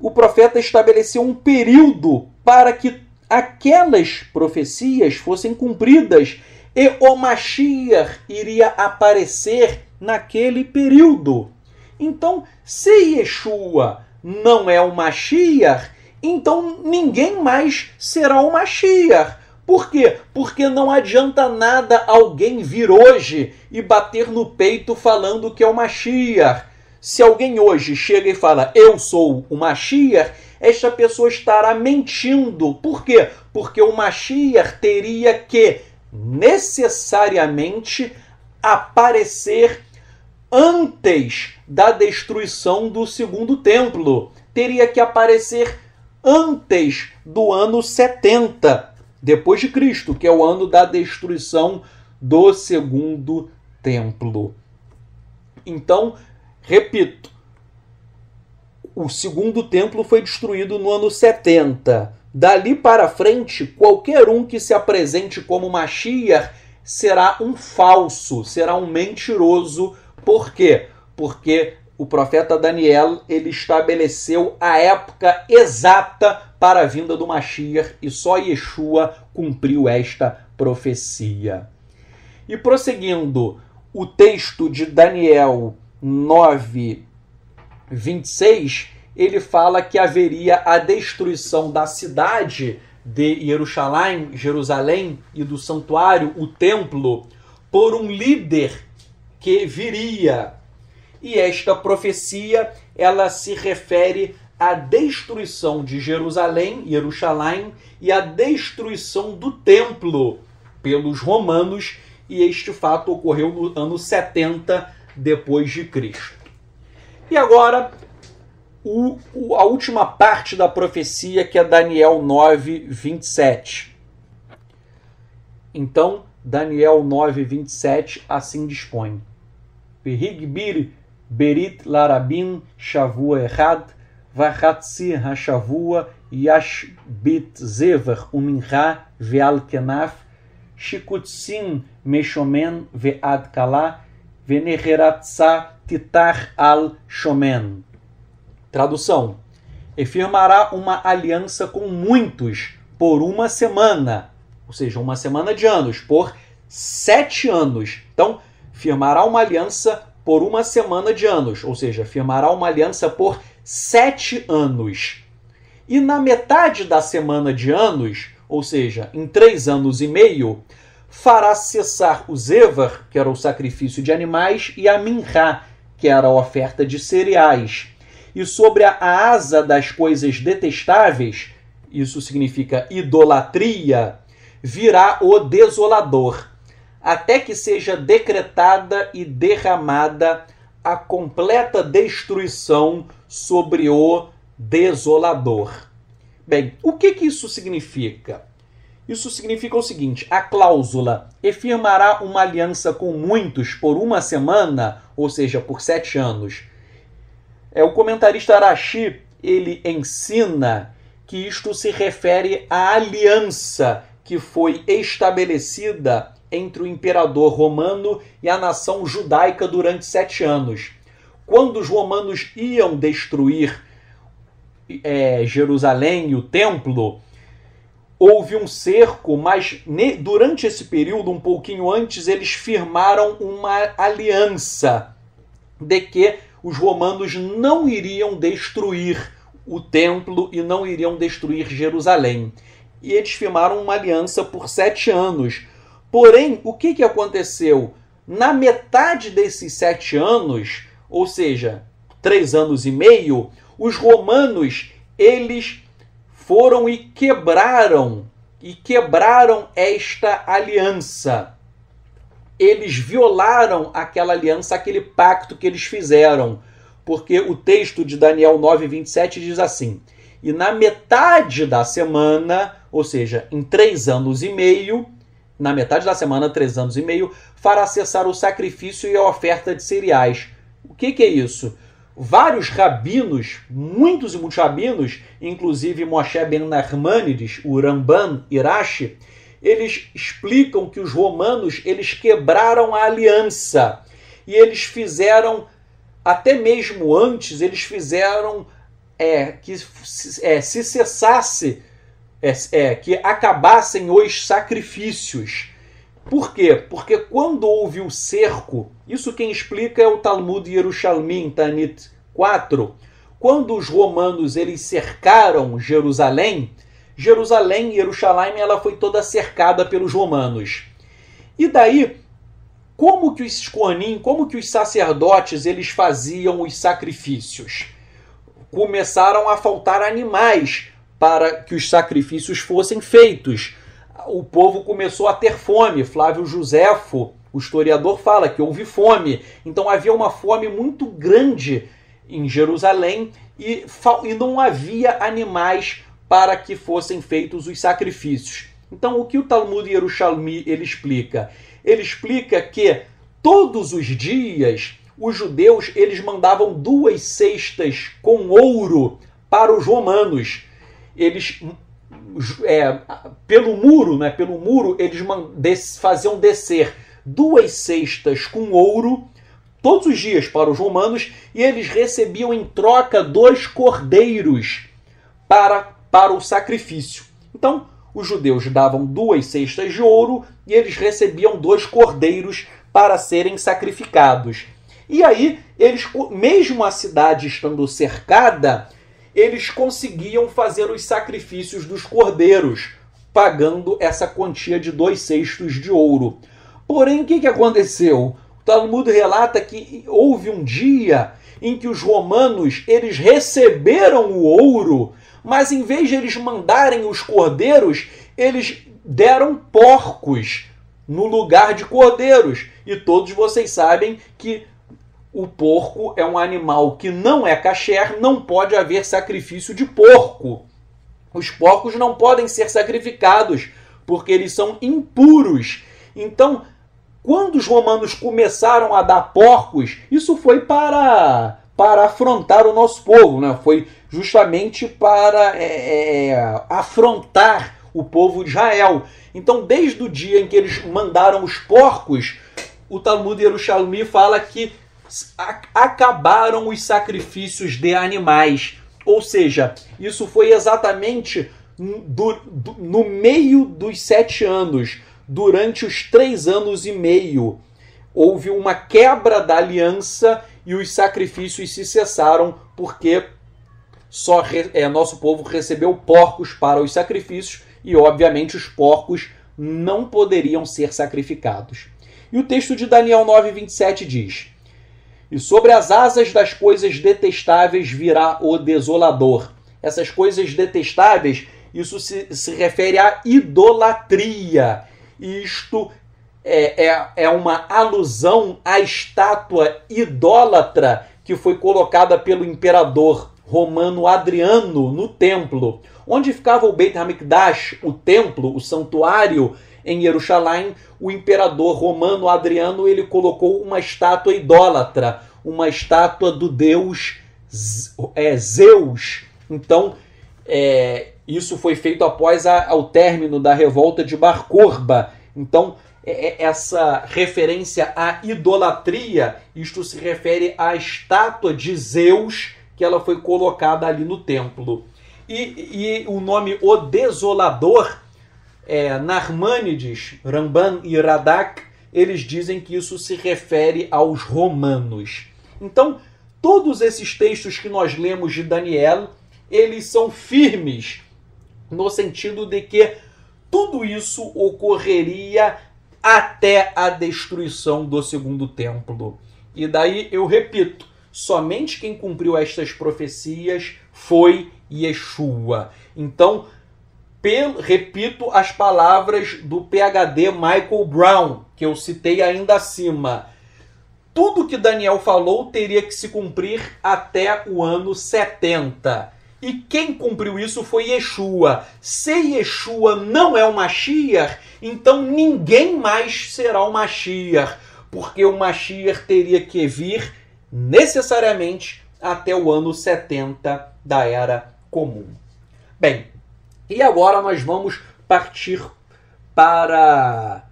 o profeta estabeleceu um período para que aquelas profecias fossem cumpridas e o Mashiach iria aparecer naquele período. Então, se Yeshua não é o Mashiach, então ninguém mais será o Mashiach. Por quê? Porque não adianta nada alguém vir hoje e bater no peito falando que é o Mashiach. Se alguém hoje chega e fala, eu sou o Mashiach, esta pessoa estará mentindo. Por quê? Porque o Mashiach teria que necessariamente aparecer antes da destruição do segundo templo. Teria que aparecer antes do ano 70 depois de Cristo, que é o ano da destruição do segundo templo. Então, repito, o segundo templo foi destruído no ano 70. Dali para frente, qualquer um que se apresente como Mashiach será um falso, será um mentiroso. Por quê? Porque o profeta Daniel ele estabeleceu a época exata para a vinda do Mashiach e só Yeshua cumpriu esta profecia. E prosseguindo, o texto de Daniel 9, 26, ele fala que haveria a destruição da cidade de Jerusalém, Jerusalém e do santuário, o templo, por um líder que viria e esta profecia, ela se refere à destruição de Jerusalém, Jerusalém, e à destruição do templo pelos romanos, e este fato ocorreu no ano 70 depois de Cristo. E agora, o, o, a última parte da profecia, que é Daniel 9, 27. Então, Daniel 9, 27 assim dispõe. Perigbir Berit Larabim Shavua Errad, Vachatsi Hashavua Yashbit Zevar Uminha Veal Kenaf, Shikutsin Meshomen Vead Kala Veneheratsa Titar Al Shomen. Tradução: E firmará uma aliança com muitos por uma semana, ou seja, uma semana de anos, por sete anos. Então, firmará uma aliança por uma semana de anos, ou seja, firmará uma aliança por sete anos. E na metade da semana de anos, ou seja, em três anos e meio, fará cessar o Zevar, que era o sacrifício de animais, e a Minhá, que era a oferta de cereais. E sobre a asa das coisas detestáveis, isso significa idolatria, virá o desolador até que seja decretada e derramada a completa destruição sobre o desolador. Bem, o que, que isso significa? Isso significa o seguinte: a cláusula e firmará uma aliança com muitos por uma semana, ou seja, por sete anos. É o comentarista Arashi ele ensina que isto se refere à aliança que foi estabelecida entre o imperador romano e a nação judaica durante sete anos. Quando os romanos iam destruir é, Jerusalém e o templo, houve um cerco, mas durante esse período, um pouquinho antes, eles firmaram uma aliança de que os romanos não iriam destruir o templo e não iriam destruir Jerusalém. E eles firmaram uma aliança por sete anos, Porém, o que, que aconteceu? Na metade desses sete anos, ou seja, três anos e meio, os romanos eles foram e quebraram e quebraram esta aliança. Eles violaram aquela aliança, aquele pacto que eles fizeram, porque o texto de Daniel 9:27 diz assim: "E na metade da semana, ou seja, em três anos e meio, na metade da semana, três anos e meio, fará cessar o sacrifício e a oferta de cereais. O que, que é isso? Vários rabinos, muitos e muitos rabinos, inclusive Moshe Ben Narmanides, o Ramban Irache, eles explicam que os romanos eles quebraram a aliança e eles fizeram até mesmo antes eles fizeram é, que é, se cessasse é, é, que acabassem os sacrifícios. Por quê? Porque quando houve o cerco, isso quem explica é o Talmud Yerushalmi, Tanit 4, quando os romanos eles cercaram Jerusalém, Jerusalém, Jerusalém, ela foi toda cercada pelos romanos. E daí, como que os Koanim, como que os sacerdotes, eles faziam os sacrifícios? Começaram a faltar animais para que os sacrifícios fossem feitos. O povo começou a ter fome. Flávio Joséfo, o historiador, fala que houve fome. Então havia uma fome muito grande em Jerusalém e, e não havia animais para que fossem feitos os sacrifícios. Então, o que o Talmud Yerushalmi ele explica? Ele explica que todos os dias os judeus eles mandavam duas cestas com ouro para os romanos eles é, pelo muro, né, pelo muro eles faziam descer duas cestas com ouro todos os dias para os romanos e eles recebiam em troca dois cordeiros para para o sacrifício. Então, os judeus davam duas cestas de ouro e eles recebiam dois cordeiros para serem sacrificados. E aí, eles, mesmo a cidade estando cercada, eles conseguiam fazer os sacrifícios dos cordeiros, pagando essa quantia de dois cestos de ouro. Porém, o que, que aconteceu? O Talmud relata que houve um dia em que os romanos eles receberam o ouro, mas em vez de eles mandarem os cordeiros, eles deram porcos no lugar de cordeiros. E todos vocês sabem que o porco é um animal que não é kasher, não pode haver sacrifício de porco. Os porcos não podem ser sacrificados porque eles são impuros. Então, quando os romanos começaram a dar porcos, isso foi para para afrontar o nosso povo, né? Foi justamente para é, é, afrontar o povo de Israel. Então, desde o dia em que eles mandaram os porcos, o Talmud Yerushalmi fala que acabaram os sacrifícios de animais. Ou seja, isso foi exatamente do, do, no meio dos sete anos, durante os três anos e meio. Houve uma quebra da aliança e os sacrifícios se cessaram, porque só é, nosso povo recebeu porcos para os sacrifícios, e obviamente os porcos não poderiam ser sacrificados. E o texto de Daniel 9, 27 diz. E sobre as asas das coisas detestáveis virá o desolador. Essas coisas detestáveis, isso se, se refere à idolatria. Isto é, é, é uma alusão à estátua idólatra que foi colocada pelo imperador romano Adriano no templo. Onde ficava o Beit HaMikdash, o templo, o santuário em Jerusalém, o imperador romano Adriano ele colocou uma estátua idólatra, uma estátua do deus é, Zeus. Então, é, isso foi feito após a, ao término da revolta de Bar Corba. Então, é, é, essa referência à idolatria, isto se refere à estátua de Zeus que ela foi colocada ali no templo. E, e o nome O Desolador é, Narmânides, Ramban e Radak, eles dizem que isso se refere aos romanos. Então, todos esses textos que nós lemos de Daniel, eles são firmes no sentido de que tudo isso ocorreria até a destruição do segundo templo. E daí eu repito, somente quem cumpriu estas profecias foi Yeshua. Então, pelo, repito as palavras do PhD Michael Brown, que eu citei ainda acima. Tudo que Daniel falou teria que se cumprir até o ano 70. E quem cumpriu isso foi Yeshua. Se Yeshua não é o Mashiach, então ninguém mais será o Mashiach, porque o Mashiach teria que vir necessariamente até o ano 70 da Era Comum. Bem, e agora nós vamos partir para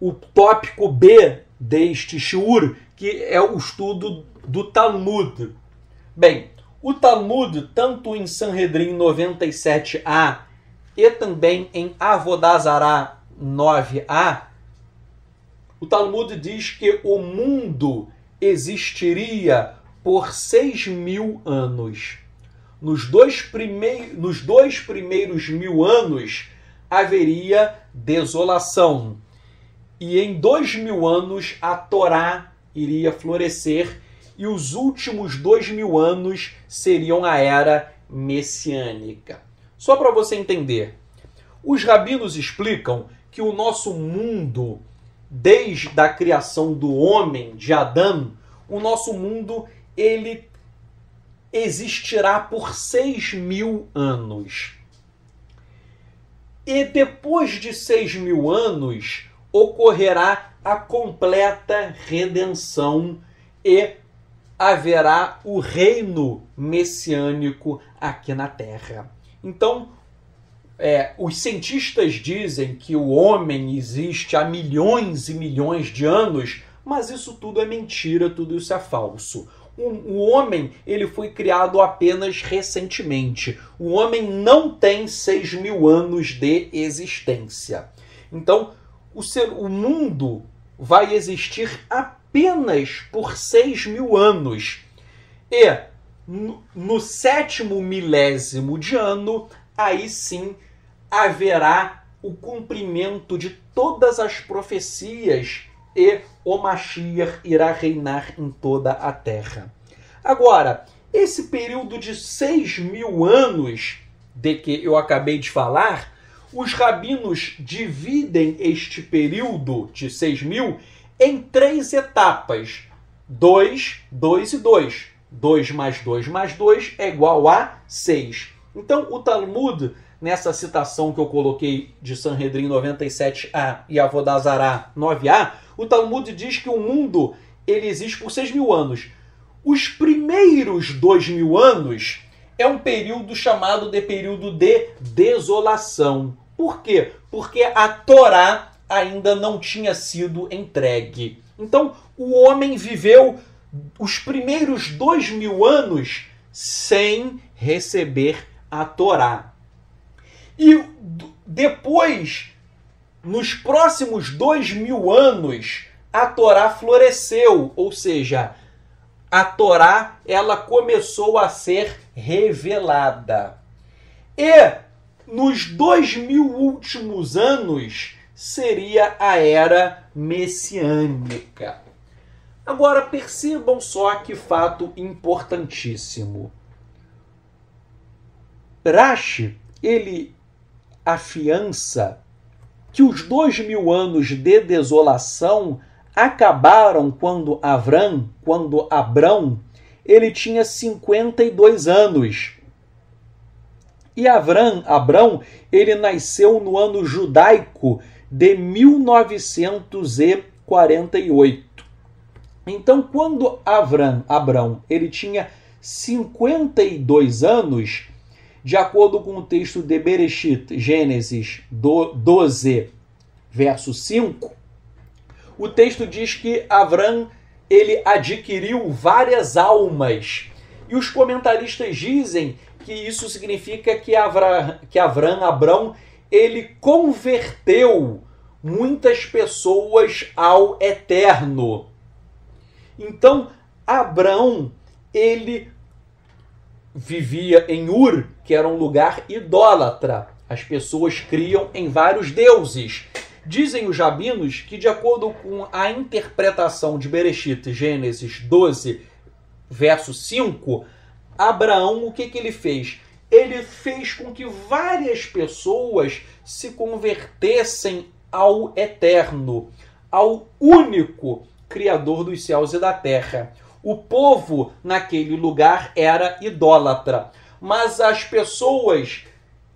o tópico B deste shiur, que é o estudo do Talmud. Bem, o Talmud, tanto em Sanhedrin 97a e também em Avodazará 9a, o Talmud diz que o mundo existiria por 6 mil anos nos dois, primeiros, nos dois primeiros mil anos haveria desolação. E em dois mil anos a Torá iria florescer, e os últimos dois mil anos seriam a era messiânica. Só para você entender, os rabinos explicam que o nosso mundo, desde a criação do homem, de Adão, o nosso mundo ele existirá por seis mil anos. E depois de seis mil anos ocorrerá a completa redenção e haverá o reino messiânico aqui na Terra. Então, é, os cientistas dizem que o homem existe há milhões e milhões de anos, mas isso tudo é mentira, tudo isso é falso o homem ele foi criado apenas recentemente. O homem não tem 6 mil anos de existência. Então, o, ser, o mundo vai existir apenas por 6 mil anos. E no, no sétimo milésimo de ano, aí sim haverá o cumprimento de todas as profecias e o Mashiach irá reinar em toda a terra. Agora, esse período de 6 mil anos de que eu acabei de falar, os rabinos dividem este período de 6 mil em três etapas: 2, 2 e 2. 2 mais 2 mais 2 é igual a 6. Então o Talmud nessa citação que eu coloquei de Sanhedrin 97a e Avodazará 9a, o Talmud diz que o mundo ele existe por 6 mil anos. Os primeiros 2 mil anos é um período chamado de período de desolação. Por quê? Porque a Torá ainda não tinha sido entregue. Então, o homem viveu os primeiros dois mil anos sem receber a Torá. E depois, nos próximos dois mil anos, a Torá floresceu, ou seja, a Torá ela começou a ser revelada. E nos dois mil últimos anos seria a era messiânica. Agora percebam só que fato importantíssimo. Rashi ele afiança que os dois mil anos de desolação acabaram quando Avram, quando Abrão, ele tinha 52 anos. E Avram, Abrão, ele nasceu no ano judaico de 1948. Então, quando Avram, Abrão, ele tinha 52 anos, de acordo com o texto de Bereshit, Gênesis 12, verso 5, o texto diz que Avram ele adquiriu várias almas. E os comentaristas dizem que isso significa que, Avra, que Avram, Abrão, ele converteu muitas pessoas ao eterno. Então, Abrão, ele vivia em Ur, que era um lugar idólatra. As pessoas criam em vários deuses. Dizem os jabinos que, de acordo com a interpretação de Bereshit, Gênesis 12, verso 5, Abraão, o que, que ele fez? Ele fez com que várias pessoas se convertessem ao eterno, ao único Criador dos céus e da terra o povo naquele lugar era idólatra. Mas as pessoas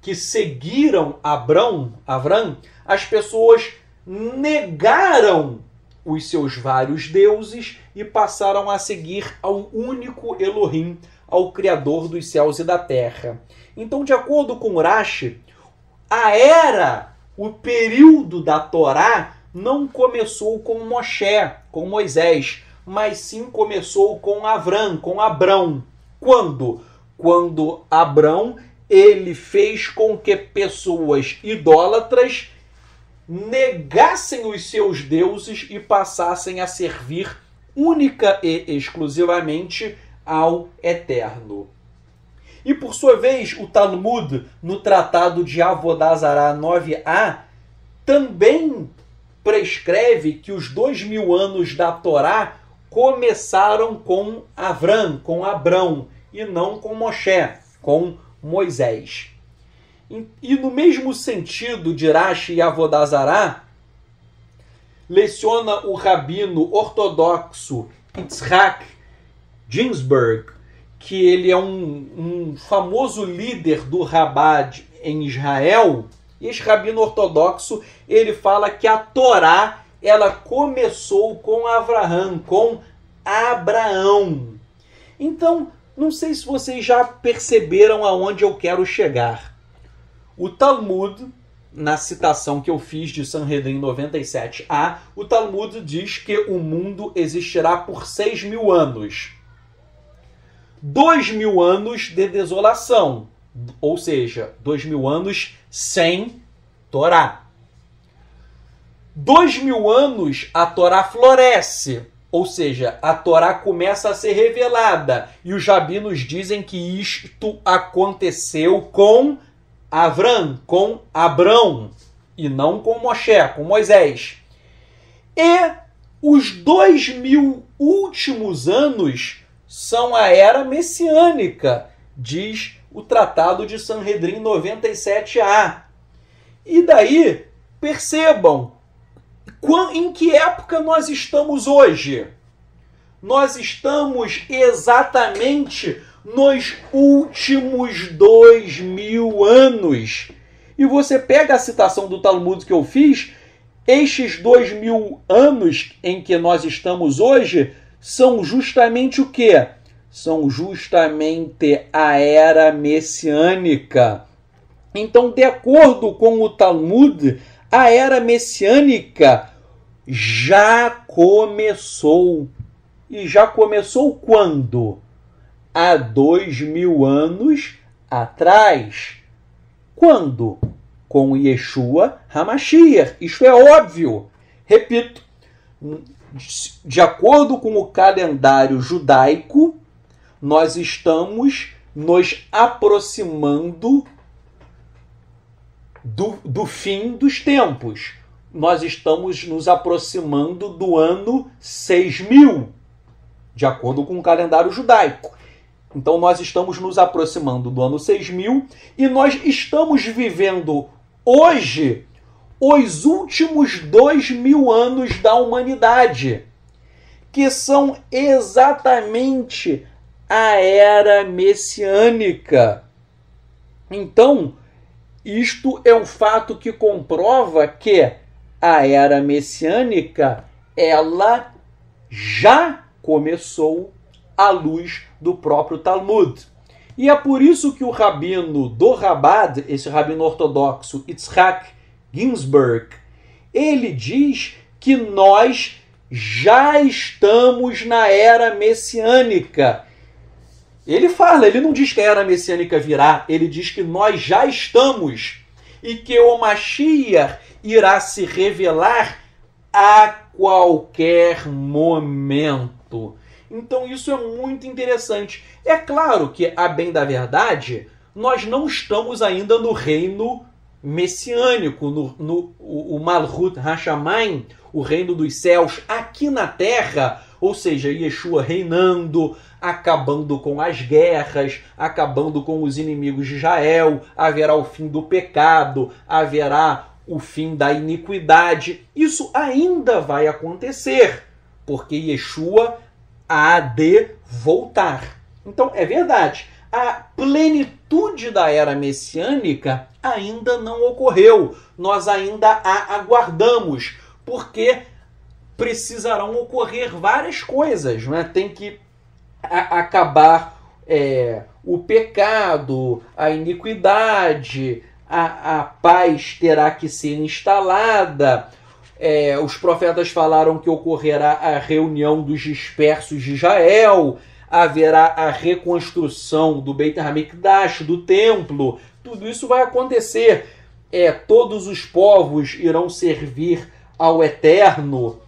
que seguiram Abrão, Avram, as pessoas negaram os seus vários deuses e passaram a seguir ao único Elohim, ao Criador dos céus e da terra. Então, de acordo com Urashi, a era, o período da Torá, não começou com Moshe, com Moisés, mas sim começou com Avram, com Abrão. Quando? Quando Abrão ele fez com que pessoas idólatras negassem os seus deuses e passassem a servir única e exclusivamente ao Eterno. E por sua vez, o Talmud, no tratado de Avodazará 9a, também prescreve que os dois mil anos da Torá começaram com Avram, com Abrão, e não com Moshe, com Moisés. E no mesmo sentido de Rashi e Avodazará, leciona o rabino ortodoxo Yitzhak Ginsberg, que ele é um, um famoso líder do Rabad em Israel, e esse rabino ortodoxo ele fala que a Torá ela começou com Abraão, com Abraão. Então, não sei se vocês já perceberam aonde eu quero chegar. O Talmud, na citação que eu fiz de Sanhedrin 97a, o Talmud diz que o mundo existirá por 6 mil anos. Dois mil anos de desolação, ou seja, dois mil anos sem Torá. Dois mil anos a Torá floresce, ou seja, a Torá começa a ser revelada. E os rabinos dizem que isto aconteceu com Avram, com Abrão, e não com Moshe, com Moisés. E os dois mil últimos anos são a era messiânica, diz o Tratado de Sanhedrin 97a. E daí, percebam, em que época nós estamos hoje? Nós estamos exatamente nos últimos dois mil anos. E você pega a citação do Talmud que eu fiz, estes dois mil anos em que nós estamos hoje são justamente o quê? São justamente a era messiânica. Então, de acordo com o Talmud, a era messiânica já começou. E já começou quando? Há dois mil anos atrás. Quando? Com Yeshua Hamashiach. isso é óbvio. Repito, de acordo com o calendário judaico, nós estamos nos aproximando do, do fim dos tempos nós estamos nos aproximando do ano 6000, de acordo com o calendário judaico. Então nós estamos nos aproximando do ano 6000 e nós estamos vivendo hoje os últimos dois mil anos da humanidade, que são exatamente a era messiânica. Então, isto é um fato que comprova que a era messiânica, ela já começou à luz do próprio Talmud. E é por isso que o rabino do Rabad, esse rabino ortodoxo Yitzhak Ginsberg, ele diz que nós já estamos na era messiânica. Ele fala, ele não diz que a era messiânica virá, ele diz que nós já estamos e que o Mashiach irá se revelar a qualquer momento. Então isso é muito interessante. É claro que, a bem da verdade, nós não estamos ainda no reino messiânico, no, no o, o Malhut Hashamayim, o reino dos céus, aqui na terra, ou seja, Yeshua reinando, acabando com as guerras, acabando com os inimigos de Israel, haverá o fim do pecado, haverá o fim da iniquidade. Isso ainda vai acontecer, porque Yeshua há de voltar. Então é verdade, a plenitude da era messiânica ainda não ocorreu. Nós ainda a aguardamos, porque precisarão ocorrer várias coisas, né? Tem que acabar é, o pecado, a iniquidade, a, a paz terá que ser instalada. É, os profetas falaram que ocorrerá a reunião dos dispersos de Israel, haverá a reconstrução do Beit HaMikdash, do templo. Tudo isso vai acontecer. É, todos os povos irão servir ao Eterno.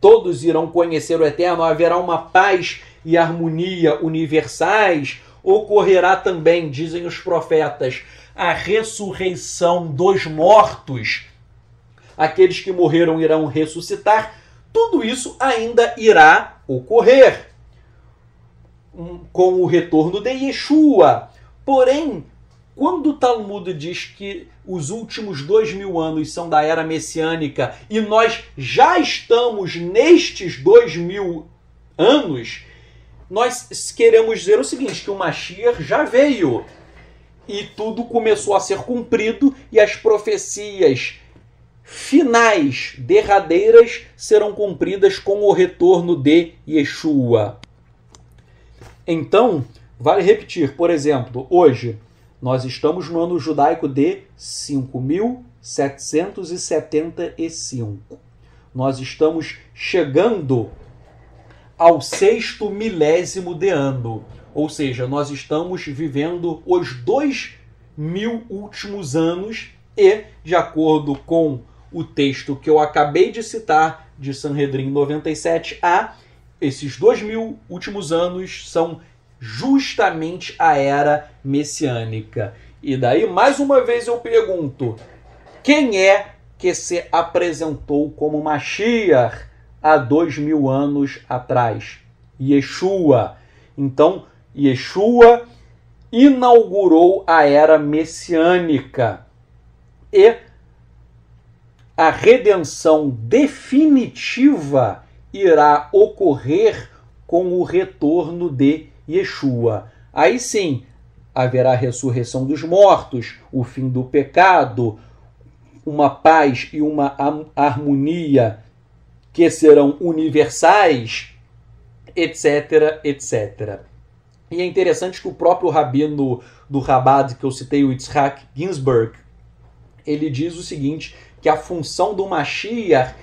Todos irão conhecer o Eterno, haverá uma paz e harmonia universais ocorrerá também, dizem os profetas, a ressurreição dos mortos. Aqueles que morreram irão ressuscitar. Tudo isso ainda irá ocorrer hum, com o retorno de Yeshua. Porém, quando o Talmud diz que os últimos dois mil anos são da era messiânica e nós já estamos nestes dois mil anos, nós queremos dizer o seguinte, que o Mashiach já veio e tudo começou a ser cumprido e as profecias finais, derradeiras, serão cumpridas com o retorno de Yeshua. Então, vale repetir, por exemplo, hoje nós estamos no ano judaico de 5775. Nós estamos chegando ao sexto milésimo de ano. Ou seja, nós estamos vivendo os dois mil últimos anos e, de acordo com o texto que eu acabei de citar, de Sanhedrin 97a, esses dois mil últimos anos são justamente a era messiânica. E daí, mais uma vez, eu pergunto: quem é que se apresentou como Mashiach? há dois mil anos atrás. Yeshua. Então, Yeshua inaugurou a era messiânica e a redenção definitiva irá ocorrer com o retorno de Yeshua. Aí sim, haverá ressurreição dos mortos, o fim do pecado, uma paz e uma harmonia que serão universais, etc, etc. E é interessante que o próprio rabino do Rabad que eu citei, o Yitzhak Ginsburg, ele diz o seguinte, que a função do Mashiach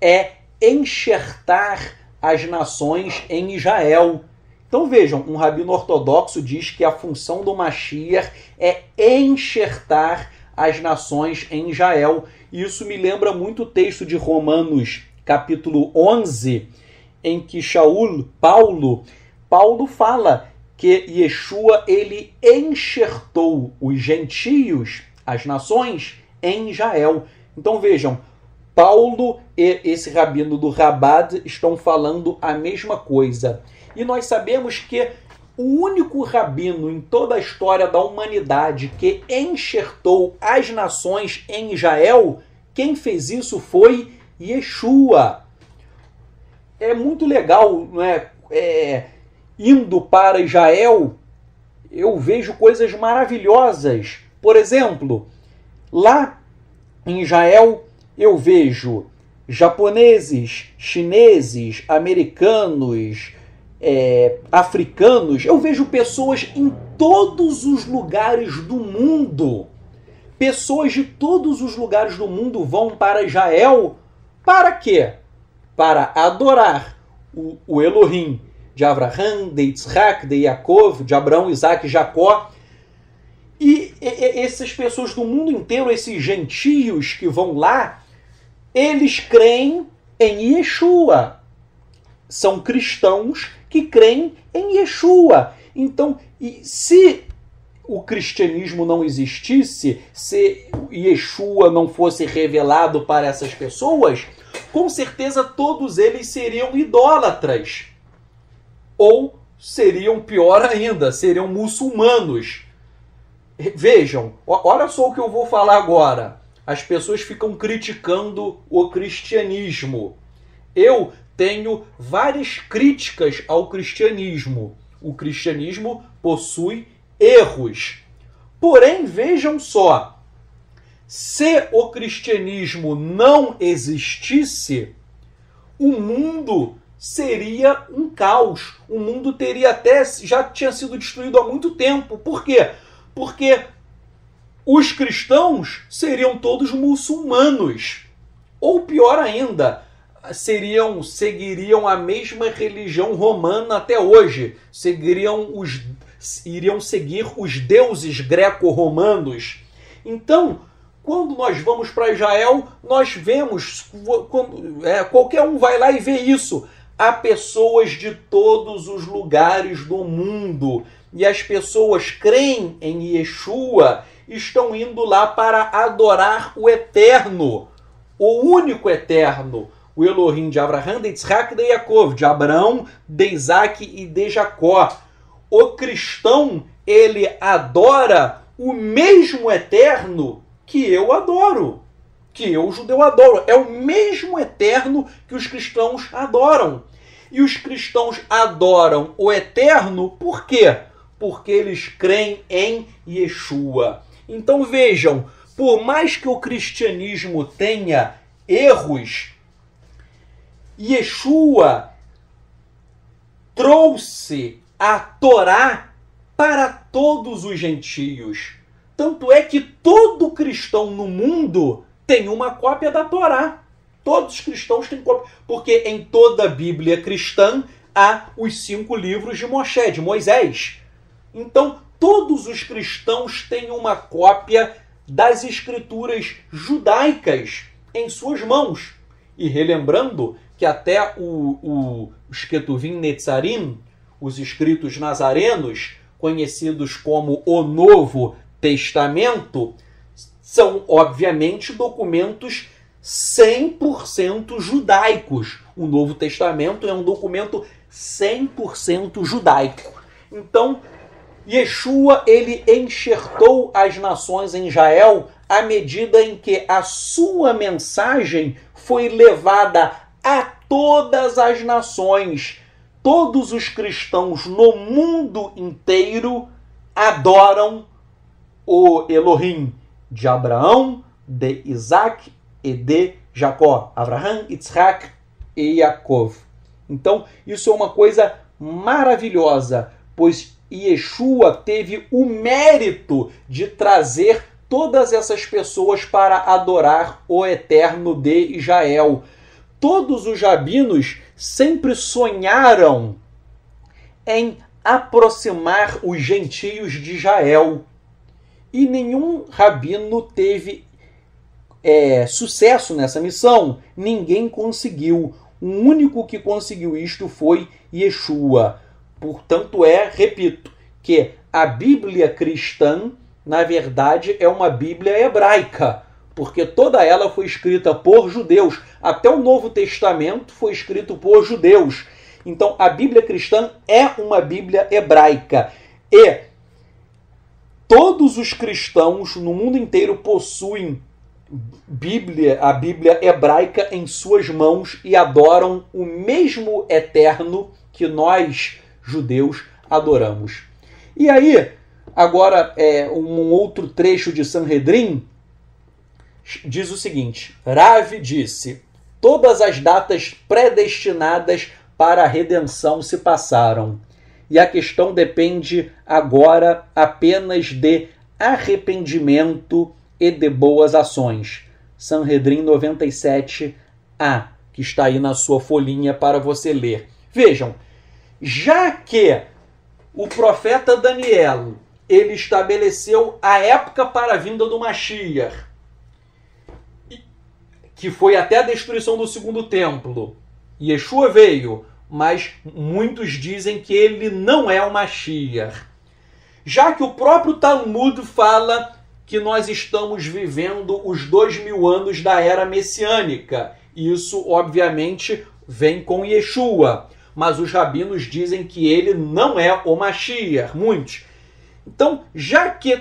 é enxertar as nações em Israel. Então vejam, um rabino ortodoxo diz que a função do Mashiach é enxertar as nações em Israel. E isso me lembra muito o texto de Romanos capítulo 11, em que Shaul, Paulo, Paulo fala que Yeshua ele enxertou os gentios, as nações, em Israel. Então vejam, Paulo e esse rabino do Rabat estão falando a mesma coisa. E nós sabemos que o único rabino em toda a história da humanidade que enxertou as nações em Israel, quem fez isso foi Yeshua. É muito legal, não é? é indo para Israel, eu vejo coisas maravilhosas. Por exemplo, lá em Israel eu vejo japoneses, chineses, americanos, é, africanos, eu vejo pessoas em todos os lugares do mundo. Pessoas de todos os lugares do mundo vão para Israel para quê? Para adorar o, o Elohim de Abraham, de Yitzhak, de Yaakov, de Abraão, Isaac, Jacó. E, e, essas pessoas do mundo inteiro, esses gentios que vão lá, eles creem em Yeshua. São cristãos que creem em Yeshua. Então, se o cristianismo não existisse, se Yeshua não fosse revelado para essas pessoas, com certeza todos eles seriam idólatras. Ou seriam, pior ainda, seriam muçulmanos. Vejam, olha só o que eu vou falar agora. As pessoas ficam criticando o cristianismo. Eu tenho várias críticas ao cristianismo. O cristianismo possui erros. Porém, vejam só: se o cristianismo não existisse, o mundo seria um caos. O mundo teria até já tinha sido destruído há muito tempo. Por quê? Porque os cristãos seriam todos muçulmanos. Ou pior ainda, seriam seguiriam a mesma religião romana até hoje. Seguiriam os iriam seguir os deuses greco-romanos. Então, quando nós vamos para Israel, nós vemos, é, qualquer um vai lá e vê isso. Há pessoas de todos os lugares do mundo. E as pessoas creem em Yeshua, estão indo lá para adorar o Eterno, o único Eterno, o Elohim de Abraham, de Isaac, de Yaakov, de Abraão, de Isaac e de Jacó o cristão ele adora o mesmo eterno que eu adoro, que eu judeu adoro. É o mesmo eterno que os cristãos adoram. E os cristãos adoram o eterno por quê? Porque eles creem em Yeshua. Então vejam, por mais que o cristianismo tenha erros, Yeshua trouxe a Torá para todos os gentios. Tanto é que todo cristão no mundo tem uma cópia da Torá. Todos os cristãos têm cópia. Porque em toda a Bíblia cristã há os cinco livros de Moshe, de Moisés. Então, todos os cristãos têm uma cópia das escrituras judaicas em suas mãos. E relembrando que até o, o Netzarim, os escritos nazarenos, conhecidos como o Novo Testamento, são obviamente documentos 100% judaicos. O Novo Testamento é um documento 100% judaico. Então, Yeshua ele enxertou as nações em Israel à medida em que a sua mensagem foi levada a todas as nações todos os cristãos no mundo inteiro adoram o Elohim de Abraão, de Isaac e de Jacó. Abraão, Isaac e Yaakov. Então, isso é uma coisa maravilhosa, pois Yeshua teve o mérito de trazer todas essas pessoas para adorar o Eterno de Israel todos os rabinos sempre sonharam em aproximar os gentios de Israel. E nenhum rabino teve é, sucesso nessa missão. Ninguém conseguiu. O único que conseguiu isto foi Yeshua. Portanto, é, repito, que a Bíblia cristã, na verdade, é uma Bíblia hebraica porque toda ela foi escrita por judeus. Até o Novo Testamento foi escrito por judeus. Então, a Bíblia cristã é uma Bíblia hebraica. E todos os cristãos no mundo inteiro possuem Bíblia, a Bíblia hebraica em suas mãos e adoram o mesmo eterno que nós judeus adoramos. E aí, agora é um outro trecho de Sanhedrin, diz o seguinte: Rave disse: Todas as datas predestinadas para a redenção se passaram, e a questão depende agora apenas de arrependimento e de boas ações. Sanhedrin 97a, que está aí na sua folhinha para você ler. Vejam, já que o profeta Daniel ele estabeleceu a época para a vinda do Mashiach, que foi até a destruição do segundo templo. Yeshua veio, mas muitos dizem que ele não é o Mashiach. Já que o próprio Talmud fala que nós estamos vivendo os dois mil anos da era messiânica. Isso, obviamente, vem com Yeshua. Mas os rabinos dizem que ele não é o Mashiach, muitos. Então, já que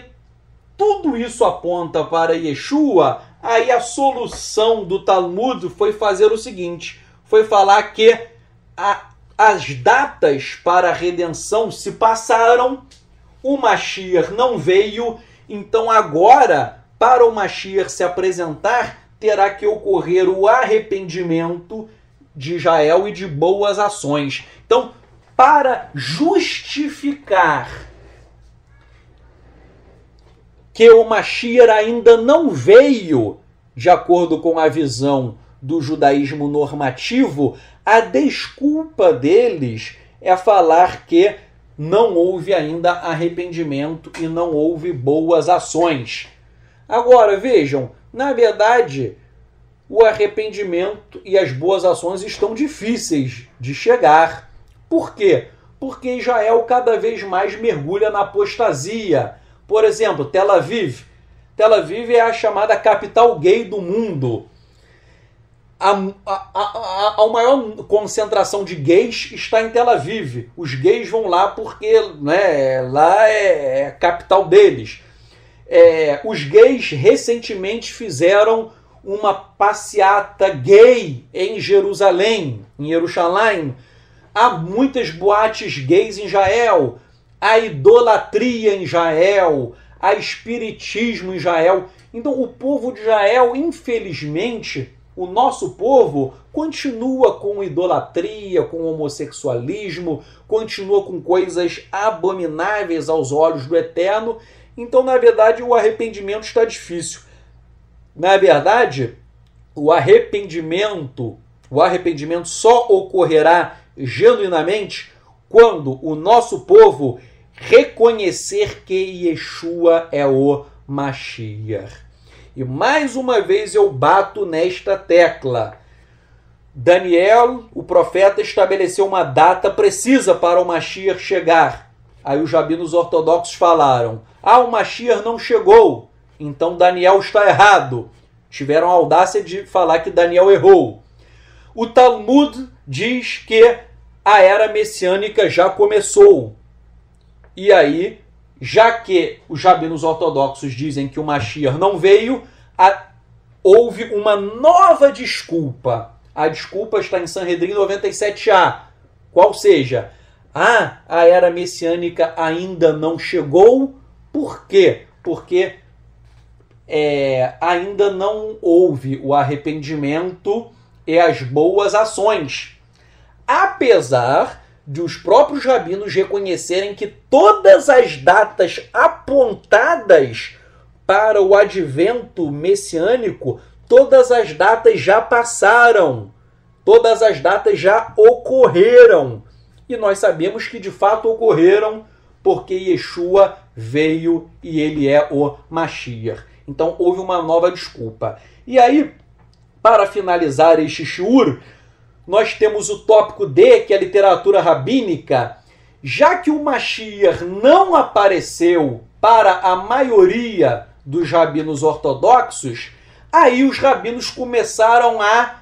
tudo isso aponta para Yeshua, Aí a solução do Talmud foi fazer o seguinte: foi falar que a, as datas para a redenção se passaram, o Mashiach não veio, então agora, para o Mashiach se apresentar, terá que ocorrer o arrependimento de Israel e de boas ações. Então, para justificar que o Mashiach ainda não veio, de acordo com a visão do judaísmo normativo, a desculpa deles é falar que não houve ainda arrependimento e não houve boas ações. Agora, vejam, na verdade, o arrependimento e as boas ações estão difíceis de chegar. Por quê? Porque Israel cada vez mais mergulha na apostasia. Por exemplo, Tel Aviv. Tel Aviv é a chamada capital gay do mundo. A, a, a, a, maior concentração de gays está em Tel Aviv. Os gays vão lá porque né, lá é, é a capital deles. É, os gays recentemente fizeram uma passeata gay em Jerusalém, em Jerusalém. Há muitas boates gays em Israel a idolatria em Israel, a espiritismo em Israel. Então, o povo de Israel, infelizmente, o nosso povo continua com idolatria, com homossexualismo, continua com coisas abomináveis aos olhos do Eterno. Então, na verdade, o arrependimento está difícil. Na verdade, o arrependimento, o arrependimento só ocorrerá genuinamente quando o nosso povo reconhecer que Yeshua é o Mashiach. E mais uma vez eu bato nesta tecla. Daniel, o profeta, estabeleceu uma data precisa para o Mashiach chegar. Aí os rabinos ortodoxos falaram: Ah, o Mashiach não chegou, então Daniel está errado. Tiveram a audácia de falar que Daniel errou. O Talmud diz que a era messiânica já começou. E aí, já que os rabinos ortodoxos dizem que o Mashiach não veio, a, houve uma nova desculpa. A desculpa está em Sanhedrin 97a, qual seja, ah, a era messiânica ainda não chegou, por quê? Porque é, ainda não houve o arrependimento e as boas ações apesar de os próprios rabinos reconhecerem que todas as datas apontadas para o advento messiânico, todas as datas já passaram, todas as datas já ocorreram. E nós sabemos que de fato ocorreram porque Yeshua veio e ele é o Mashiach. Então houve uma nova desculpa. E aí, para finalizar este shiur, nós temos o tópico D, que é a literatura rabínica. Já que o Mashiach não apareceu para a maioria dos rabinos ortodoxos, aí os rabinos começaram a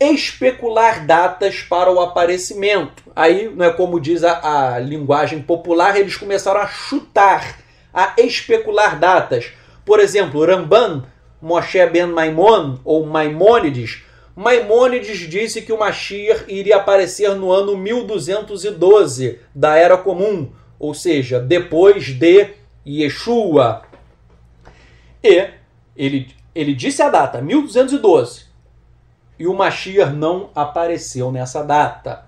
especular datas para o aparecimento. Aí, é como diz a, a linguagem popular, eles começaram a chutar, a especular datas. Por exemplo, Ramban, Moshe Ben Maimon ou Maimônides Maimônides disse que o Mashiach iria aparecer no ano 1212 da Era Comum, ou seja, depois de Yeshua. E ele, ele disse a data, 1212, e o Mashiach não apareceu nessa data.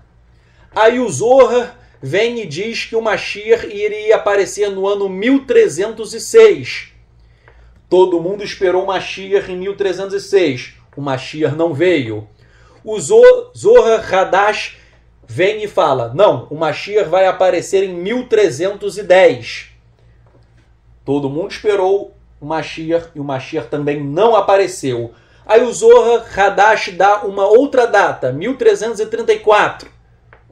Aí o Zohar vem e diz que o Mashiach iria aparecer no ano 1306. Todo mundo esperou o Mashiach em 1306 o Mashiach não veio. O Zohar Hadash vem e fala: não, o Mashiach vai aparecer em 1310. Todo mundo esperou o Mashiach e o Mashiach também não apareceu. Aí o Zohar Hadash dá uma outra data, 1334.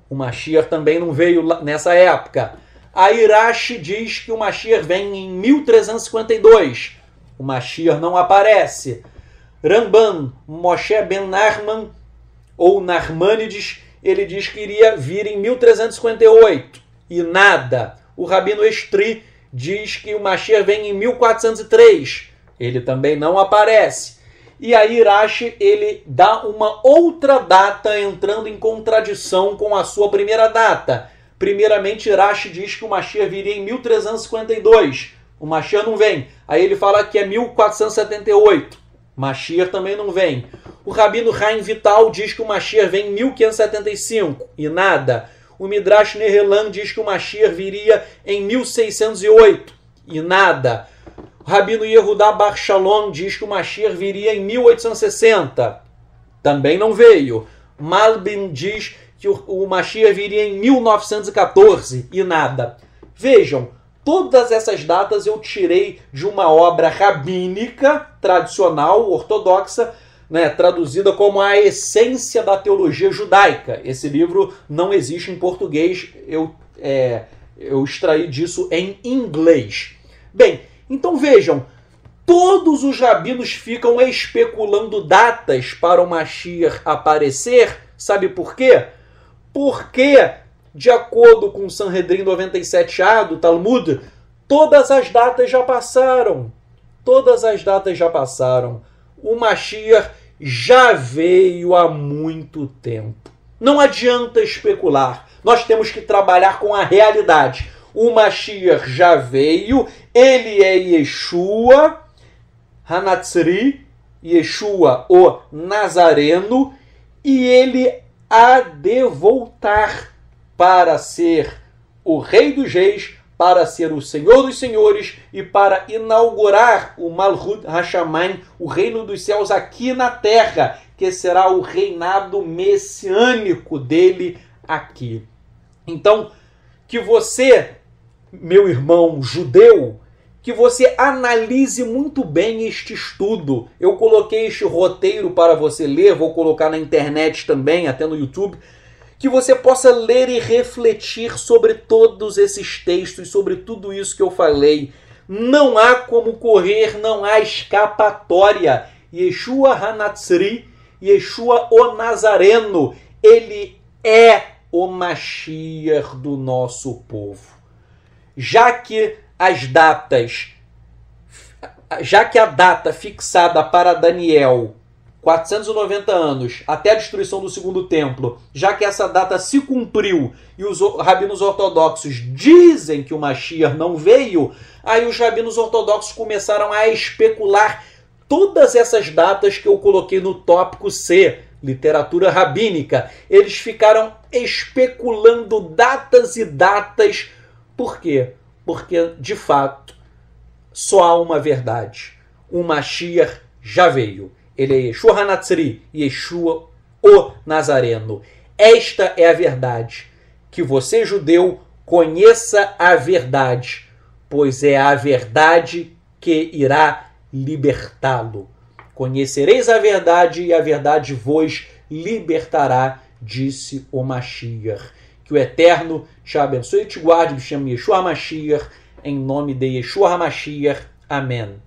O Mashiach também não veio nessa época. A Irache diz que o Mashiach vem em 1352. O Mashiach não aparece. Ramban, Moshe Ben Narman, ou Narmanides, ele diz que iria vir em 1358, e nada. O Rabino Estri diz que o Mashiach vem em 1403, ele também não aparece. E aí Rashi ele dá uma outra data entrando em contradição com a sua primeira data. Primeiramente, Rashi diz que o Mashiach viria em 1352. O Mashiach não vem. Aí ele fala que é 1478. Mashiach também não vem. O Rabino Raim Vital diz que o Mashiach vem em 1575 e nada. O Midrash Nehelan diz que o Mashiach viria em 1608 e nada. O Rabino Yehuda Bar Shalom diz que o Mashiach viria em 1860. Também não veio. Malbin diz que o Mashiach viria em 1914 e nada. Vejam, Todas essas datas eu tirei de uma obra rabínica, tradicional, ortodoxa, né, traduzida como A Essência da Teologia Judaica. Esse livro não existe em português, eu, é, eu extraí disso em inglês. Bem, então vejam, todos os rabinos ficam especulando datas para o Mashiach aparecer, sabe por quê? Porque de acordo com Sanhedrin 97A do Talmud, todas as datas já passaram. Todas as datas já passaram. O Mashiach já veio há muito tempo. Não adianta especular. Nós temos que trabalhar com a realidade. O Mashiach já veio, ele é Yeshua, Hanatsri, Yeshua, o Nazareno, e ele há de voltar para ser o rei dos reis, para ser o senhor dos senhores e para inaugurar o Malhut Hashamayim, o reino dos céus aqui na terra, que será o reinado messiânico dele aqui. Então, que você, meu irmão judeu, que você analise muito bem este estudo. Eu coloquei este roteiro para você ler, vou colocar na internet também, até no YouTube que você possa ler e refletir sobre todos esses textos, sobre tudo isso que eu falei. Não há como correr, não há escapatória. Yeshua Hanatsri, Yeshua o Nazareno, ele é o Mashiach do nosso povo. Já que as datas, já que a data fixada para Daniel 490 anos, até a destruição do segundo templo, já que essa data se cumpriu e os rabinos ortodoxos dizem que o Mashiach não veio, aí os rabinos ortodoxos começaram a especular todas essas datas que eu coloquei no tópico C, literatura rabínica. Eles ficaram especulando datas e datas. Por quê? Porque, de fato, só há uma verdade. O Mashiach já veio. Ele é Yeshua Hanatsri, Yeshua o Nazareno. Esta é a verdade. Que você, judeu, conheça a verdade, pois é a verdade que irá libertá-lo. Conhecereis a verdade e a verdade vos libertará, disse o Mashiach. Que o Eterno te abençoe e te guarde, me chame Yeshua Mashiach, em nome de Yeshua Mashiach. Amém.